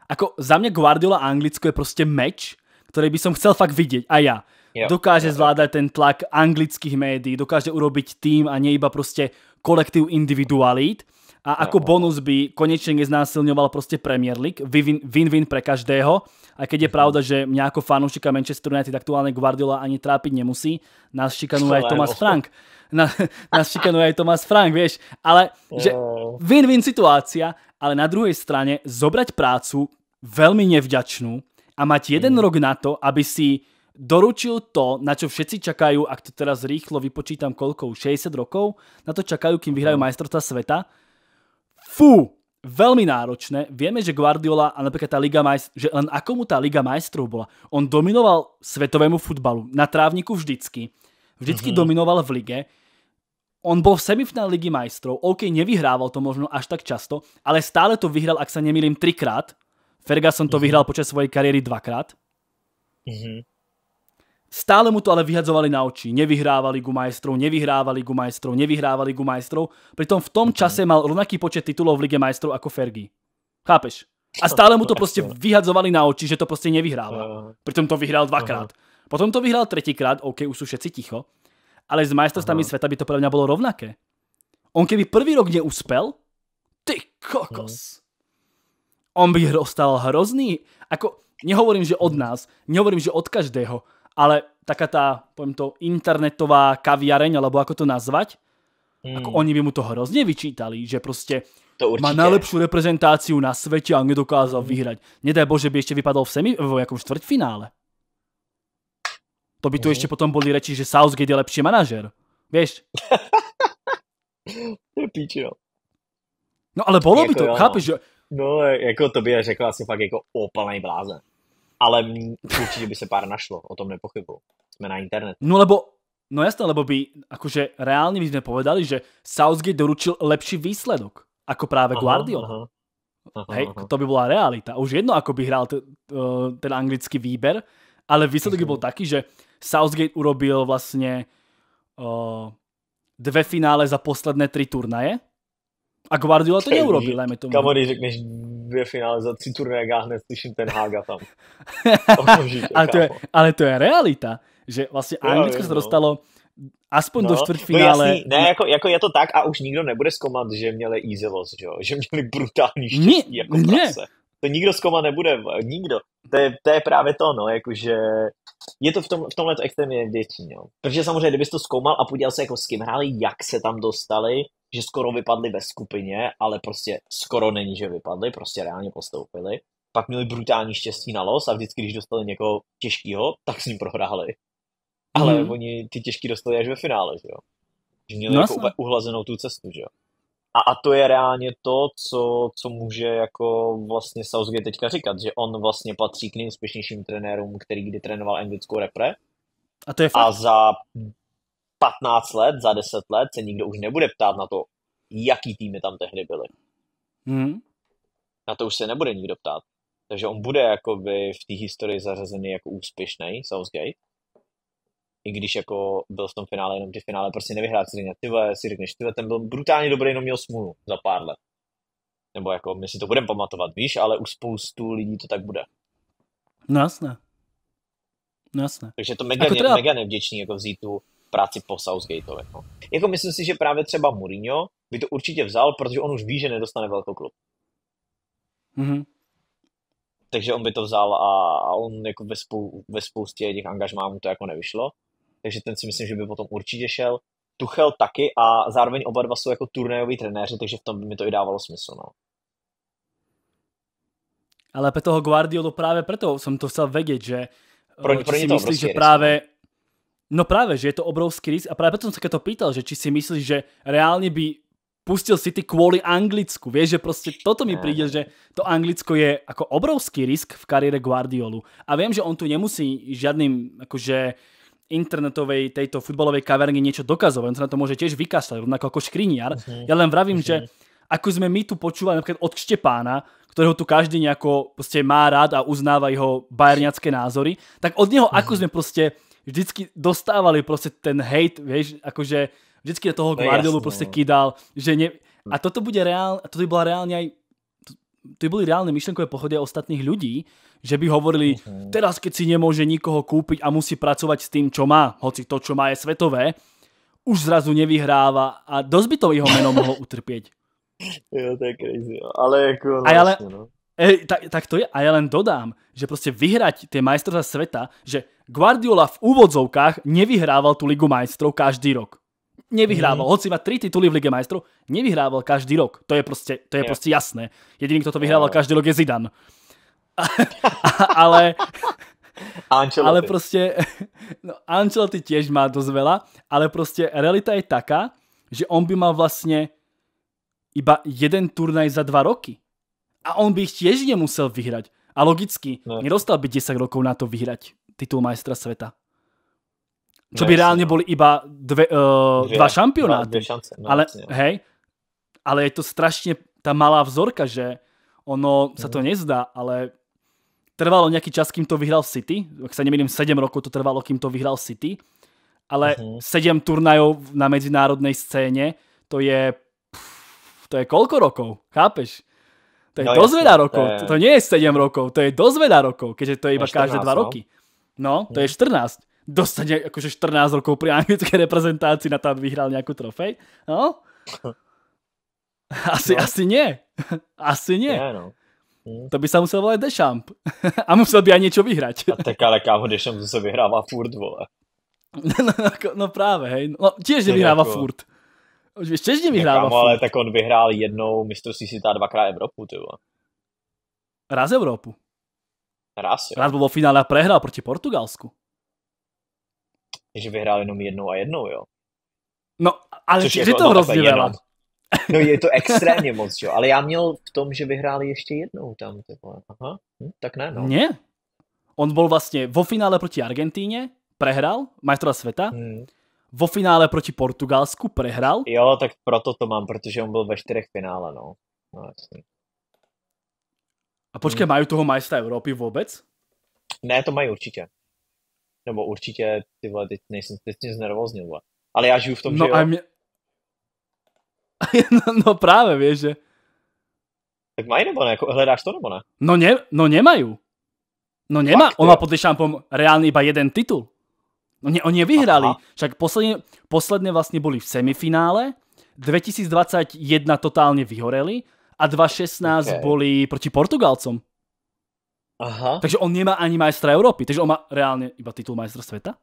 Ako za mě Guardiola a Anglicko je prostě meč, který by som chcel fakt vidět. A já jo, dokáže jo. zvládať ten tlak anglických médií, dokáže urobiť tým a nie iba proste kolektív individualít. A ako jo. bonus by konečne neznásilňoval proste Premier League, win-win pre každého, A keď je mhm. pravda, že mňa ako fanúšika Manchester United aktuálne Guardiola ani trápiť nemusí, nás šikanuje aj Thomas Frank. Na, nás šikanuje aj Thomas Frank, vieš, ale že win-win situácia, ale na druhej strane zobrať prácu veľmi nevďačnú a mať jeden mm. rok na to, aby si doručil to, na čo všetci čakajú, ak to teraz rýchlo vypočítam koľko, 60 rokov, na to čakajú, kým vyhrajú no. majstrovstvá sveta. Fú, veľmi náročné. Vieme, že Guardiola a napríklad tá Liga majstrov, že len ako mu tá Liga majstrov bola. On dominoval svetovému futbalu. Na trávniku vždycky. Vždycky mm-hmm. dominoval v lige. On bol v semifinále Ligy majstrov. OK, nevyhrával to možno až tak často, ale stále to vyhral, ak sa nemýlim, trikrát. Ferguson to mm-hmm. vyhral počas svojej kariéry dvakrát. Mm-hmm. Stále mu to ale vyhadzovali na oči. Nevyhrávali gu majstrov, nevyhrával gu majstrov, nevyhrával gu majstrov. Pritom v tom čase mal rovnaký počet titulov v Lige majstrov ako Fergie. Chápeš? A stále mu to prostě vyhadzovali na oči, že to prostě nevyhráva. Přitom to vyhral dvakrát. Potom to vyhral tretíkrát, OK, už sú všetci ticho. Ale s majstrovstami světa by to pre mě bylo rovnaké. On keby prvý rok neúspel, ty kokos. On by dostal hrozný, ako, nehovorím, že od nás, nehovorím, že od každého, ale taká tá, poviem to, internetová kaviareň, alebo ako to nazvať, hmm. ako oni by mu to hrozně vyčítali, že prostě to má nejlepší reprezentáciu na světě a nedokázal hmm. vyhrať. Nedaj bože, by ještě vypadal v, semi, v jakom čtvrtfinále. To by tu hmm. ještě potom byly reči, že Southgate je lepší manažer. Víš? to no. no. ale bylo by jako to, chápeš? No. Že... No, jako to by řekl asi fakt jako opalný blázen ale určitě by se pár našlo, o tom nepochybu. Jsme na internetu. No lebo No jasné, lebo by akože reálně by jsme povedali, že Southgate doručil lepší výsledok jako právě Guardiola. Aha, aha, aha. Hej, to by byla realita. Už jedno, ako by hrál ten, anglický výber, ale výsledok by mhm. byl taký, že Southgate urobil vlastně uh, dve finále za posledné tri turnaje a Guardiola to neurobil, mi tomu. Kamo, řekneš dvě finále za tři turnaje, já hned slyším ten Haga tam. Okamžitě, ale, to je, ale to je realita, že vlastně Anglicko se no. dostalo aspoň no, do čtvrtfinále. No jasný, ne, jako, jako je to tak a už nikdo nebude zkoumat, že měli easy loss, že, že měli brutální štěstí, ne, jako Ne to nikdo zkoumat nebude, eh, nikdo. To je, to je právě to, no, jakože je to v, tom, v tomhle extrémně větší, no. Protože samozřejmě, kdybys to zkoumal a podíval se, jako s kým hráli, jak se tam dostali, že skoro vypadli ve skupině, ale prostě skoro není, že vypadli, prostě reálně postoupili. Pak měli brutální štěstí na los a vždycky, když dostali někoho těžkého, tak s ním prohráli. Ale mm. oni ty těžký dostali až ve finále, že jo. Že měli no, jako uhlazenou tu cestu, že jo. A, a to je reálně to, co, co může jako vlastně Southgate teďka říkat, že on vlastně patří k nejúspěšnějším trenérům, který kdy trénoval anglickou repre. A to je fakt. A za 15 let, za 10 let se nikdo už nebude ptát na to, jaký týmy tam tehdy byly. Hmm. Na to už se nebude nikdo ptát. Takže on bude jakoby v té historii zařazený jako úspěšný Southgate i když jako byl v tom finále, jenom ty finále prostě nevyhrál Cyrina. Ty vole, si řekneš, ty ten byl brutálně dobrý, jenom měl smůlu za pár let. Nebo jako, my si to budeme pamatovat, víš, ale u spoustu lidí to tak bude. No jasné. No jasné. Takže to mega, jako teda... mega nevděčný, jako vzít tu práci po Southgateovi. No. Jako myslím si, že právě třeba Mourinho by to určitě vzal, protože on už ví, že nedostane velkou klub. Mm-hmm. Takže on by to vzal a on jako ve, spou- ve spoustě těch angažmánů to jako nevyšlo takže ten si myslím, že by potom určitě šel. Tuchel taky a zároveň oba dva jsou jako turnajoví trenéři, takže v tom by mi to i dávalo smysl. No. Ale pro toho Guardiolu právě proto jsem to chcel vědět, že pro, eh, pro si myslíš, že právě no. no právě, že je to obrovský risk a právě proto jsem se to pýtal, že či si myslíš, že reálně by pustil City kvůli Anglicku. Víš, že prostě toto mi přijde, eh. že to Anglicko je jako obrovský risk v kariére Guardiolu. A vím, že on tu nemusí žiadnym akože internetovej, tejto futbalovej kaverni niečo dokazovať. On sa na to môže tiež vykašľať, rovnako ako Škriniar. Uh-huh. Ja len vravím, uh-huh. že mhm. ako sme my tu počúvali napríklad od Štepána, ktorého tu každý nejako proste má rád a uznáva jeho bajerňacké názory, tak od neho uh-huh. ako mhm. sme proste vždycky dostávali proste ten hate, vieš, akože vždycky do toho prostě no, Guardiolu proste kydal, že ne... A toto bude reálne, a toto by bola reálne aj to by boli reálne myšlenkové pochody ostatných ľudí, že by hovorili, mhm. teraz keď si nemôže nikoho kúpiť a musí pracovať s tým, čo má, hoci to, čo má je svetové, už zrazu nevyhráva a dosť by to jeho meno mohlo utrpieť. Jo, to je crazy, no. ale jako no, a ja len, no. E, tak, tak to je, a ja len dodám, že prostě vyhrať tie majstrovstvá světa, že Guardiola v úvodzovkách nevyhrával tu Ligu majstrov každý rok. Nevyhrával, mm. hoci má tři tituly v Lige majstrov, nevyhrával každý rok. To je prostě, to je yeah. prostě jasné. Jediný, kdo to vyhrával yeah. každý rok je Zidane. ale... Ancelotti. Ale prostě, no Ancelotti těž má dost veľa, ale prostě realita je taká, že on by mal vlastně iba jeden turnaj za dva roky. A on by ich tiež nemusel vyhrať. A logicky, no. nedostal by 10 rokov na to vyhrať titul majstra sveta. Čo no, by reálne no. boli iba dve, uh, dva šampionáty. Dve šance, no, ale, no. hej, ale je to strašne tá malá vzorka, že ono mm. sa to nezdá, ale Trvalo nejaký čas, kým to vyhral City. Ak sa nemýlim, 7 rokov to trvalo, kým to vyhral City. Ale uh-huh. Mhm. 7 turnajov na medzinárodnej scéne, to je... pff, To je koľko rokov? Chápeš? To je no, dosť veľa rokov. To, je... to nie je 7 rokov, to je dosť veľa rokov, keďže to je iba každé 2 no? roky. No, to je 14. Dostane akože 14 rokov pri anglické reprezentácii na to, aby vyhral nejakú trofej. No? Asi, no. asi nie. Asi nie. Yeah, no. Hmm. To by se musel volat Dešamp. a musel by aj něco vyhrát. a tak ale kámo, Dešamp se vyhrává furt, vole. no, no, jako, no, právě, hej. No, těžně vyhrává jako... furt. Už víš, těžně vyhrává kámo, furt. ale tak on vyhrál jednou mistrovství světa dvakrát Evropu, ty vole. Raz Evropu. Raz, jo. Raz byl v finále a prehrál proti Portugalsku. Že vyhrál jenom jednou a jednou, jo. No, ale Což je jako to, to hrozně veľa. No je to extrémně moc, jo. Ale já měl v tom, že vyhráli ještě jednou tam. Aha, hm, tak ne, no. Nie. On byl vlastně vo finále proti Argentíně prehrál, majstra světa. Hmm. Vo finále proti Portugalsku prehrál. Jo, tak proto to mám, protože on byl ve čtyřech finále, no. no jasně. A počkej, hmm. mají toho majstra Evropy vůbec? Ne, to mají určitě. Nebo určitě, ty vole, teď nejsem, teď mě znervoznil, Ale já žiju v tom, no že jo. A mě... no, no práve, vieš, že... Tak mají nebo ne? Jako, hledáš to nebo ne? No, ne, no nemajú. No nemá. Fakt, On má pod šampom reálne iba jeden titul. Oni, no oni vyhrali. Aha. Však posledne, posledne vlastne boli v semifinále, 2021 totálne vyhoreli a 2016 okay. boli proti Portugalcom. Aha. Takže on nemá ani majstra Európy, takže on má reálne iba titul majstra sveta.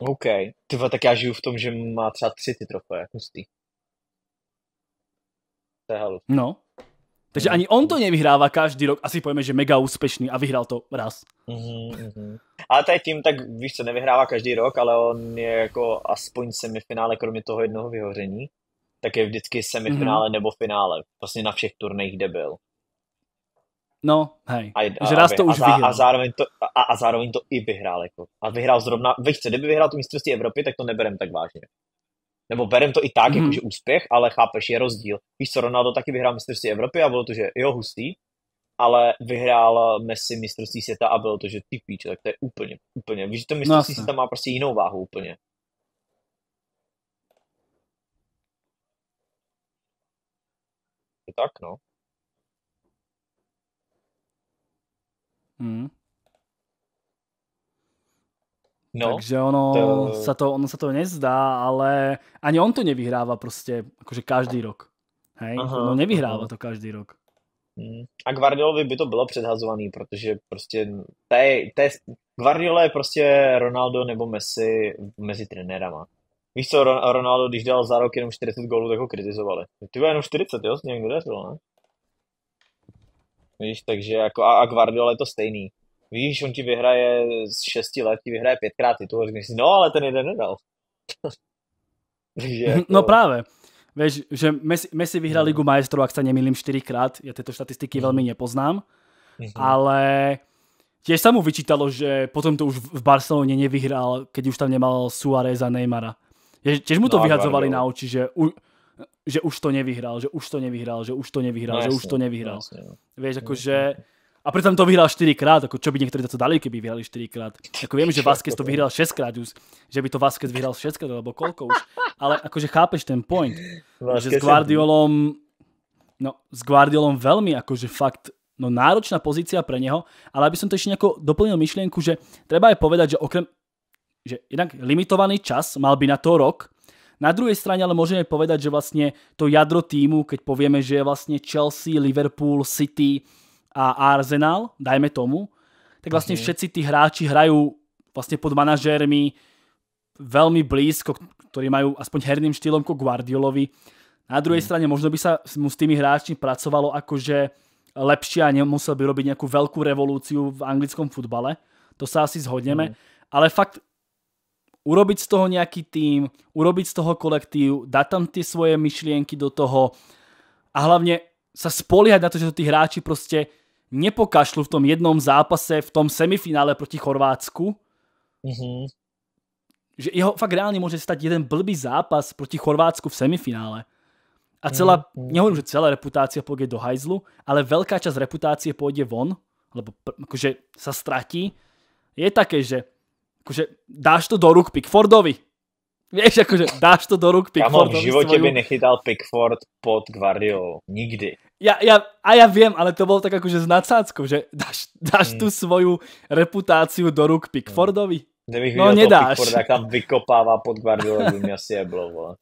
OK. Tyva, tak já žiju v tom, že má třeba tři ty trofeje, sehal. No. Takže ani on to nevyhráva každý rok, asi pojme, že mega úspěšný a vyhrál to raz. Mm-hmm. Ale je tým, tak víš co, nevyhrává každý rok, ale on je jako aspoň semifinále, kromě toho jednoho vyhoření, tak je vždycky semifinále mm-hmm. nebo finále. Vlastně na všech turnejích, kde byl. No, hej, a, a, že raz to a, už vyhrál. A zároveň to, a, a zároveň to i vyhrál. Jako. A vyhrál zrovna, víš co, kdyby vyhrál tu mistrovství Evropy, tak to neberem tak vážně nebo berem to i tak, mm-hmm. jakože mhm. úspěch, ale chápeš, je rozdíl. Víš co, Ronaldo taky vyhrál mistrovství Evropy a bylo to, že jo, hustý, ale vyhrál eh, Messi mistrovství světa a bylo to, že ty píče, tak to je úplně, úplně, víš, že to no mistrovství no, světa má prostě jinou váhu úplně. Je tak, no. Hmm. No, Takže ono, to... Sa to, ono sa to nezdá, ale ani on to nevyhráva proste, akože každý rok. Hej? Aha, no nevyhráva aha. to každý rok. Hmm. A Guardiolovi by to bylo předhazovaný, protože prostě té, té, Guardiola je prostě Ronaldo nebo Messi mezi trenérama. Víš co, Ronaldo, když dal za rok jenom 40 gólů, tak ho kritizovali. Ty jenom 40, jo, někdo dařilo, ne? Víš, takže jako a, a Guardiola je to stejný. Víš, on ti vyhraje z šesti let, ti vyhraje pětkrát titul, říkáš si, no ale ten jeden nedal. Mhm, jako... No právě. víš, že Messi, Messi no. Ligu majstrov, ak sa nemýlim, čtyřikrát, já tyto statistiky no. velmi nepoznám. Mm-hmm. Ale těž sa mu vyčítalo, že potom to už v Barcelone nevyhrál, keď už tam nemal Suárez a Neymara. Těž mu to no, vyhadzovali na oči, že, u, že už to nevyhrál, že už to nevyhrál, že už to nevyhrál, no, že jasne, už to nevyhrál. Jasne, no. Vieš, no jakože... No, a pritom to vyhral 4 krát, ako čo by niektorí to dali, keby vyhrali 4 krát. Ako viem, že Vázquez to jako- vyhral 6 krát už, že by to Vázquez vyhral 6 krát, alebo koľko už. Ale akože chápeš ten point, Vázquez že s Guardiolom, no s Guardiolom veľmi akože fakt no náročná pozícia pre neho, ale aby som to ešte nejako doplnil myšlienku, že treba aj povedať, že okrem že jednak limitovaný čas mal by na to rok, na druhej strane ale môžeme povedať, že vlastne to jadro týmu, keď povieme, že je vlastne Chelsea, Liverpool, City, a Arsenal, dajme tomu, tak vlastne mhm. všetci tí hráči hrajú vlastne pod manažérmi veľmi blízko, ktorí majú aspoň herným štýlom ko Guardiolovi. Na druhej uh-huh. strane možno by sa mu s tými hráčmi pracovalo akože lepšie a nemusel by robiť nejakú veľkú revolúciu v anglickom futbale. To sa asi zhodneme. Uh-huh. Ale fakt urobiť z toho nejaký tým, urobiť z toho kolektív, dať tam tie svoje myšlienky do toho a hlavne sa spoliehať na to, že to tí hráči proste nepokašlu v tom jednom zápase, v tom semifinále proti Chorvátsku. Mm-hmm. Že jeho fakt reálně může stát jeden blbý zápas proti Chorvátsku v semifinále. A celá, mm-hmm. nehovorím, že celá reputácia půjde do hajzlu, ale velká část reputácie půjde von, lebo akože sa stratí. Je také, že akože dáš to do ruk Pickfordovi. víš jakože dáš to do ruk Pickfordovi. Já v životě svoju... by nechytal Pickford pod Guardiou. Nikdy. Ja, ja, a ja viem, ale to bolo tak akože s nadsázkou, že dáš, dáš hmm. tú svoju reputáciu do rúk Pickfordovi? Hmm. Kdybych no nedáš. Pickforda, jak tam vykopává pod Guardiola, by mě asi jeblo, vole.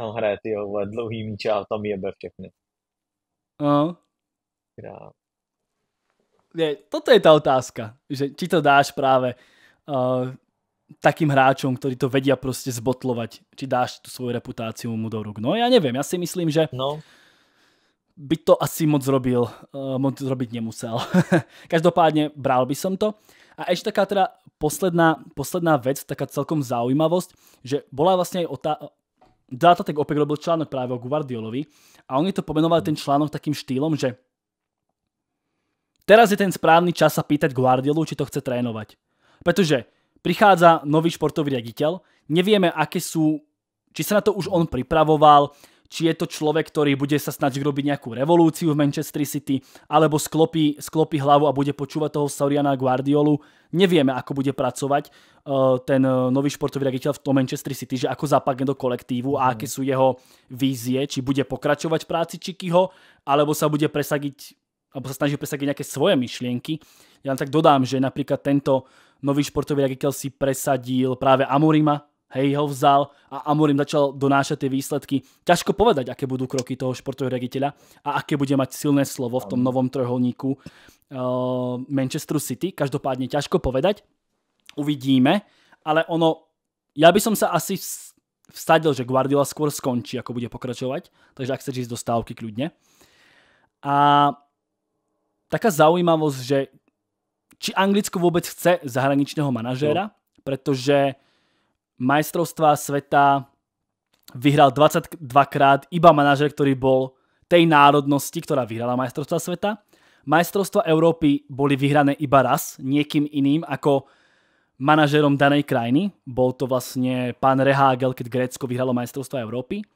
Tam hraje ty vole, dlouhý míče a tam jebe všechny. No. Uh. Je, toto je ta otázka, že ti to dáš právě uh, takým hráčom, ktorí to vedia prostě zbotlovať, či dáš tu svoju reputáciu mu do ruk. No ja neviem, ja si myslím, že no by to asi moc robil, eh, moc robiť nemusel. Každopádně bral by som to. A ešte taká teda posledná, posledná vec, taká celkom zaujímavosť, že bola vlastne aj otá... tak opäť robil článok práve o Guardiolovi a oni to pomenovali ten článok takým štýlom, že teraz je ten správny čas sa pýtať Guardiolu, či to chce trénovať. Pretože prichádza nový športový riaditeľ, nevieme, aké sú, či sa na to už on pripravoval, či je to človek, ktorý bude sa snažiť robiť nejakú revolúciu v Manchester City, alebo sklopí, sklopí hlavu a bude počúvať toho Sauriana Guardiolu. Nevieme, ako bude pracovať uh, eh, ten eh, nový športový riaditeľ v tom Manchester City, že ako zapadne do kolektívu a aké sú jeho vízie, či bude pokračovať v práci Čikyho, alebo sa bude presadiť alebo sa snaží presadiť nejaké svoje myšlienky. Ja len tak dodám, že napríklad tento nový športový riaditeľ si presadil práve Amurima Hej, ho vzal a im začal donášať tie výsledky. Ťažko povedať, aké budú kroky toho športového riaditeľa a aké bude mať silné slovo v tom novom trojholníku uh, eh, Manchesteru City. Každopádne ťažko povedať. Uvidíme, ale ono, ja by som sa asi vsadil, že Guardiola skôr skončí, ako bude pokračovať. Takže ak chceš ísť do stávky, kľudne. A taká zaujímavosť, že či Anglicko vôbec chce zahraničného manažéra, no. pretože majstrovstvá sveta vyhral 22 krát iba manažer, ktorý bol tej národnosti, ktorá vyhrala majstrovstvá sveta. Majstrovstva Európy boli vyhrané iba raz niekým iným ako manažerom danej krajiny. Bol to vlastne pán Rehagel, keď Grécko vyhralo majstrovstva Európy.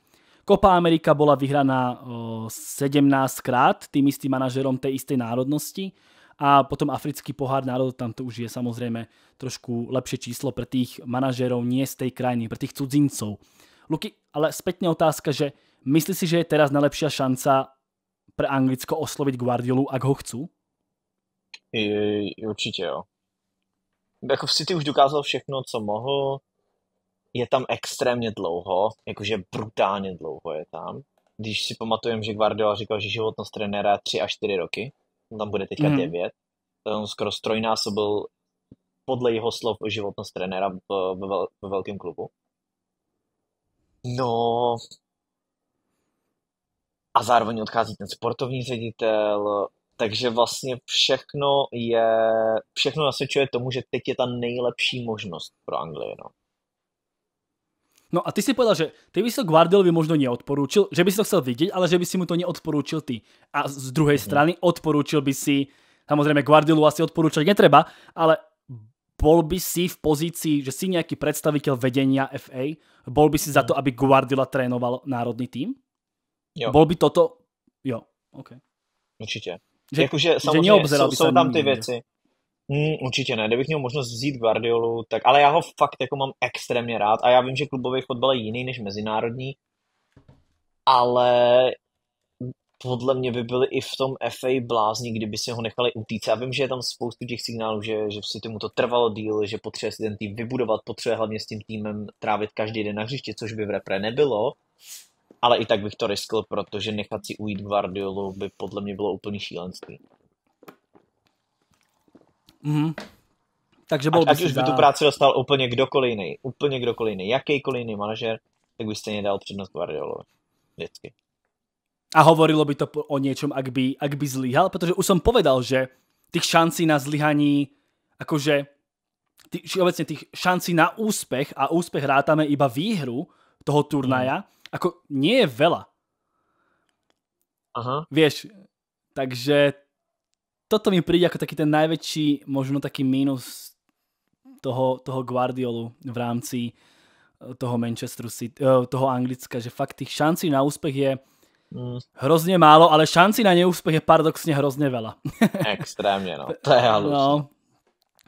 Copa Amerika bola vyhraná 17 krát tým istým manažerom tej istej národnosti a potom africký pohár národov, tam to už je samozrejme trošku lepšie číslo pre tých manažerov, nie z tej krajiny, pre tých cudzincov. Luky, ale spätne otázka, že myslíš si, že je teraz najlepšia šanca pre Anglicko oslovit Guardiolu, ak ho chcú? určite jo. Jako v City už dokázal všechno, co mohl. Je tam extrémně dlouho, jakože brutálně dlouho je tam. Když si pamatujeme, že Guardiola říkal, že životnost trenéra je 3 až 4 roky, tam mm-hmm. bude teďka mm. Mm-hmm. 9, on skoro strojnásobil podle jeho slov životnost trenéra v, vel, velkém klubu. No a zároveň odchází ten sportovní ředitel, takže vlastně všechno je, všechno nasvědčuje tomu, že teď je ta nejlepší možnost pro Anglii, no. No a ty si povedal, že ty by si to Guardiolovi možno neodporúčil, že by si to chcel vidieť, ale že by si mu to neodporúčil ty. A z druhej mm-hmm. strany odporúčil by si, samozrejme Guardiolu asi odporúčať netreba, ale bol by si v pozícii, že si nejaký predstaviteľ vedenia FA, bol by si za mhm. to, aby Guardiola trénoval národný tým? Jo. Bol by toto... Jo, OK. Určite. Že, Jakože samozřejmě že jsou, jsou tam veci. věci. Mm, určitě ne, kdybych měl možnost vzít Guardiolu, tak, ale já ho fakt jako mám extrémně rád a já vím, že klubový fotbal je jiný než mezinárodní, ale podle mě by byli i v tom FA blázni, kdyby si ho nechali utíct. Já vím, že je tam spoustu těch signálů, že, že si tomu to trvalo díl, že potřebuje si ten tým vybudovat, potřebuje hlavně s tím týmem trávit každý den na hřiště, což by v repre nebylo, ale i tak bych to riskl, protože nechat si ujít Guardiolu by podle mě bylo úplně šílenství. Mm. Takže bol ať, ať už by tu práci dostal úplně kdokoliv jiný, úplně kdokoliv jiný, jakýkoliv jiný manažer, tak by stejně dal přednost Guardiolovi. Vždycky. A hovorilo by to o něčem, ak by, ak by zlíhal, protože už jsem povedal, že těch šancí na zlyhaní, jakože tý, obecně těch šancí na úspěch a úspěch rátame iba výhru toho turnaja, mm. ako nie je veľa. Aha. Vieš, takže toto mi príde ako taký ten najväčší, možno taký mínus toho, toho Guardiolu v rámci e, toho Manchesteru City, e, toho Anglicka, že fakt tých šancí na úspech je mm. hrozně málo, ale šancí na neúspech je paradoxně hrozně veľa. Extrémně, no. To je halucí. no,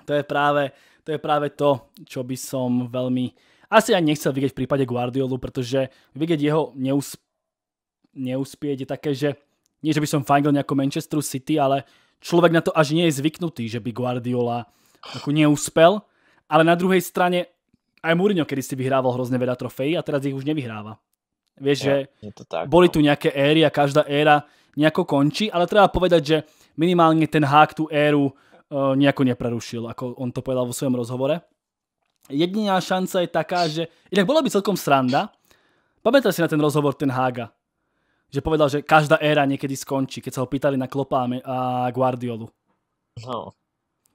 to je práve to, je práve to, čo by som velmi asi ani nechcel vidieť v případě Guardiolu, protože vidieť jeho neúspěch neúspět je také, že nie, že by som fangil nějakou Manchesteru City, ale človek na to až nie je zvyknutý, že by Guardiola ako neúspel, ale na druhej strane aj Mourinho kedy si vyhrával hrozne veľa trofejí a teraz ich už nevyhráva. Vieš, ja, že to tak, boli no. tu nejaké éry a každá éra nejako končí, ale treba povedať, že minimálne ten hák tú éru uh, eh, nejako neprerušil, ako on to povedal vo svojom rozhovore. Jediná šanca je taká, že inak bola by celkom sranda. Pamätáš si na ten rozhovor ten Hága? že povedal, že každá éra niekedy skončí, keď sa ho pýtali na Klopa a Guardiolu. No.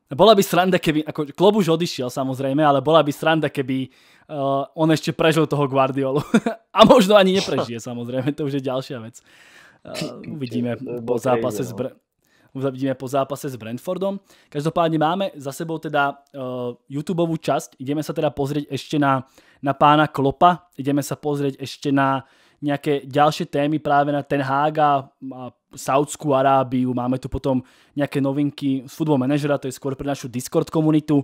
Bola by sranda, keby, ako Klop už odišiel samozrejme, ale bola by sranda, keby uh, on ešte prežil toho Guardiolu. a možno ani neprežije samozrejme, to už je ďalšia vec. Uh, uvidíme po zápase s no. Br- uvidíme po zápase s Brentfordom. Každopádne máme za sebou teda uh, eh, youtube časť. Ideme sa teda pozrieť ešte na, na pána Klopa. Ideme sa pozrieť ešte na uh, nejaké ďalšie témy práve na Ten Haga a Saudskú Arábiu. Máme tu potom nejaké novinky z Football Managera, to je skôr pre našu Discord komunitu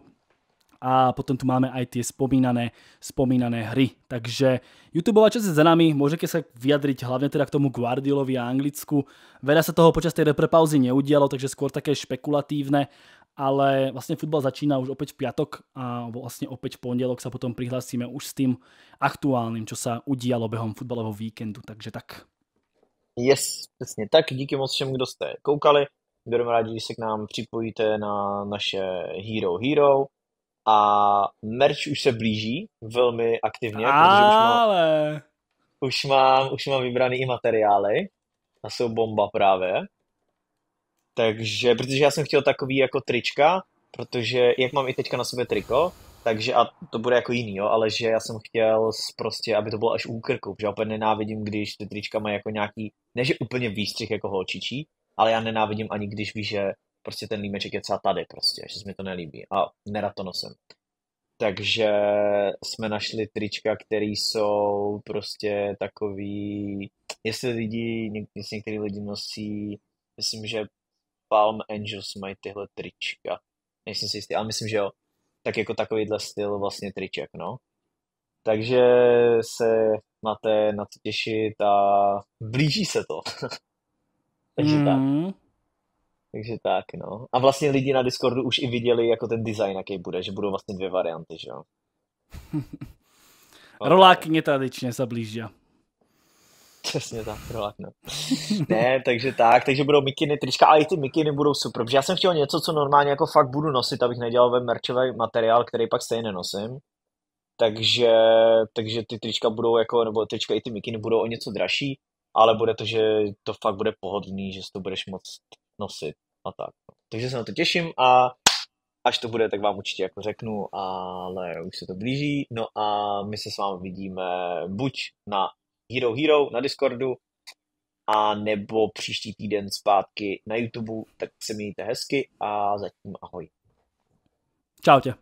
a potom tu máme aj tie spomínané, spomínané hry. Takže YouTube čas je za nami, môžete sa vyjadriť hlavne teda k tomu Guardiolovi a Anglicku. Veľa sa toho počas tej repre pauzy neudialo, takže skôr také špekulatívne, ale vlastne futbal začína už opäť v piatok a vlastne opäť v pondelok sa potom prihlásíme už s tým aktuálnym, čo sa udialo behom futbalového víkendu, takže tak. Yes, přesně tak. Díky moc všem, kdo jste koukali. Budeme rádi, když se k nám připojíte na naše Hero Hero. A merch už se blíží velmi aktivně. Ale... Už mám, už mám, už mám vybraný i materiály. A jsou bomba právě. Takže, protože já jsem chtěl takový jako trička, protože jak mám i teďka na sobě triko, takže a to bude jako jiný, jo, ale že já jsem chtěl prostě, aby to bylo až úkrku, protože já úplně nenávidím, když ty trička mají jako nějaký, ne že úplně výstřih jako holčičí, ale já nenávidím ani když ví, že prostě ten límeček je celá tady prostě, že se mi to nelíbí a nerad to nosím. Takže jsme našli trička, které jsou prostě takový, jestli lidi, jestli některý lidi nosí, myslím, že Palm Angels mají tyhle trička. Nejsem si jistý, ale myslím, že jo. Tak jako takovýhle styl vlastně triček, no. Takže se máte na to těšit a blíží se to. Takže mm. tak. Takže tak, no. A vlastně lidi na Discordu už i viděli jako ten design, jaký bude, že budou vlastně dvě varianty, že jo. Rolákyně tradičně se blíží. Přesně tak, rolák, no. ne, takže tak, takže budou mikiny, trička, ale i ty mikiny budou super, protože já jsem chtěl něco, co normálně jako fakt budu nosit, abych nedělal ve merčový materiál, který pak stejně nenosím. Takže, takže ty trička budou jako, nebo trička i ty mikiny budou o něco dražší, ale bude to, že to fakt bude pohodlný, že si to budeš moc nosit a tak. No. Takže se na to těším a až to bude, tak vám určitě jako řeknu, ale už se to blíží. No a my se s vámi vidíme buď na Hero Hero na Discordu a nebo příští týden zpátky na YouTube, tak se mějte hezky a zatím ahoj. Čau tě.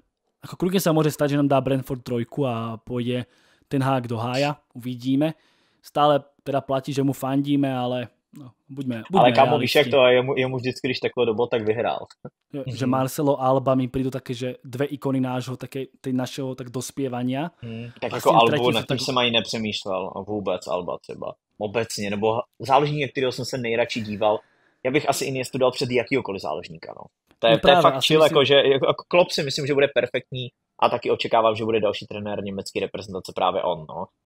Ako klukně se může stát, že nám dá Brentford trojku a půjde ten hák do hája, uvidíme. Stále teda platí, že mu fandíme, ale No, buďme, buďme Ale kámo, víš, jak to je, jemu, jemu vždycky, když takhle dobo, tak vyhrál. Jo, mhm. že Marcelo Alba mi prídu také, že dve ikony nášho, také, ty našeho tak dospěvania. Hmm, tak jako Albu, na tím tak... jsem ani nepřemýšlel vůbec Alba třeba. Obecně, nebo záložník, kterého jsem se nejradši díval, já bych asi Iniestu dal před jakýhokoliv záložníka, no. To je, no právě, to je fakt chill, myslím... jako, že jako Klopp si myslím, že bude perfektní a taky očekávám, že bude další trenér německé reprezentace právě on, no.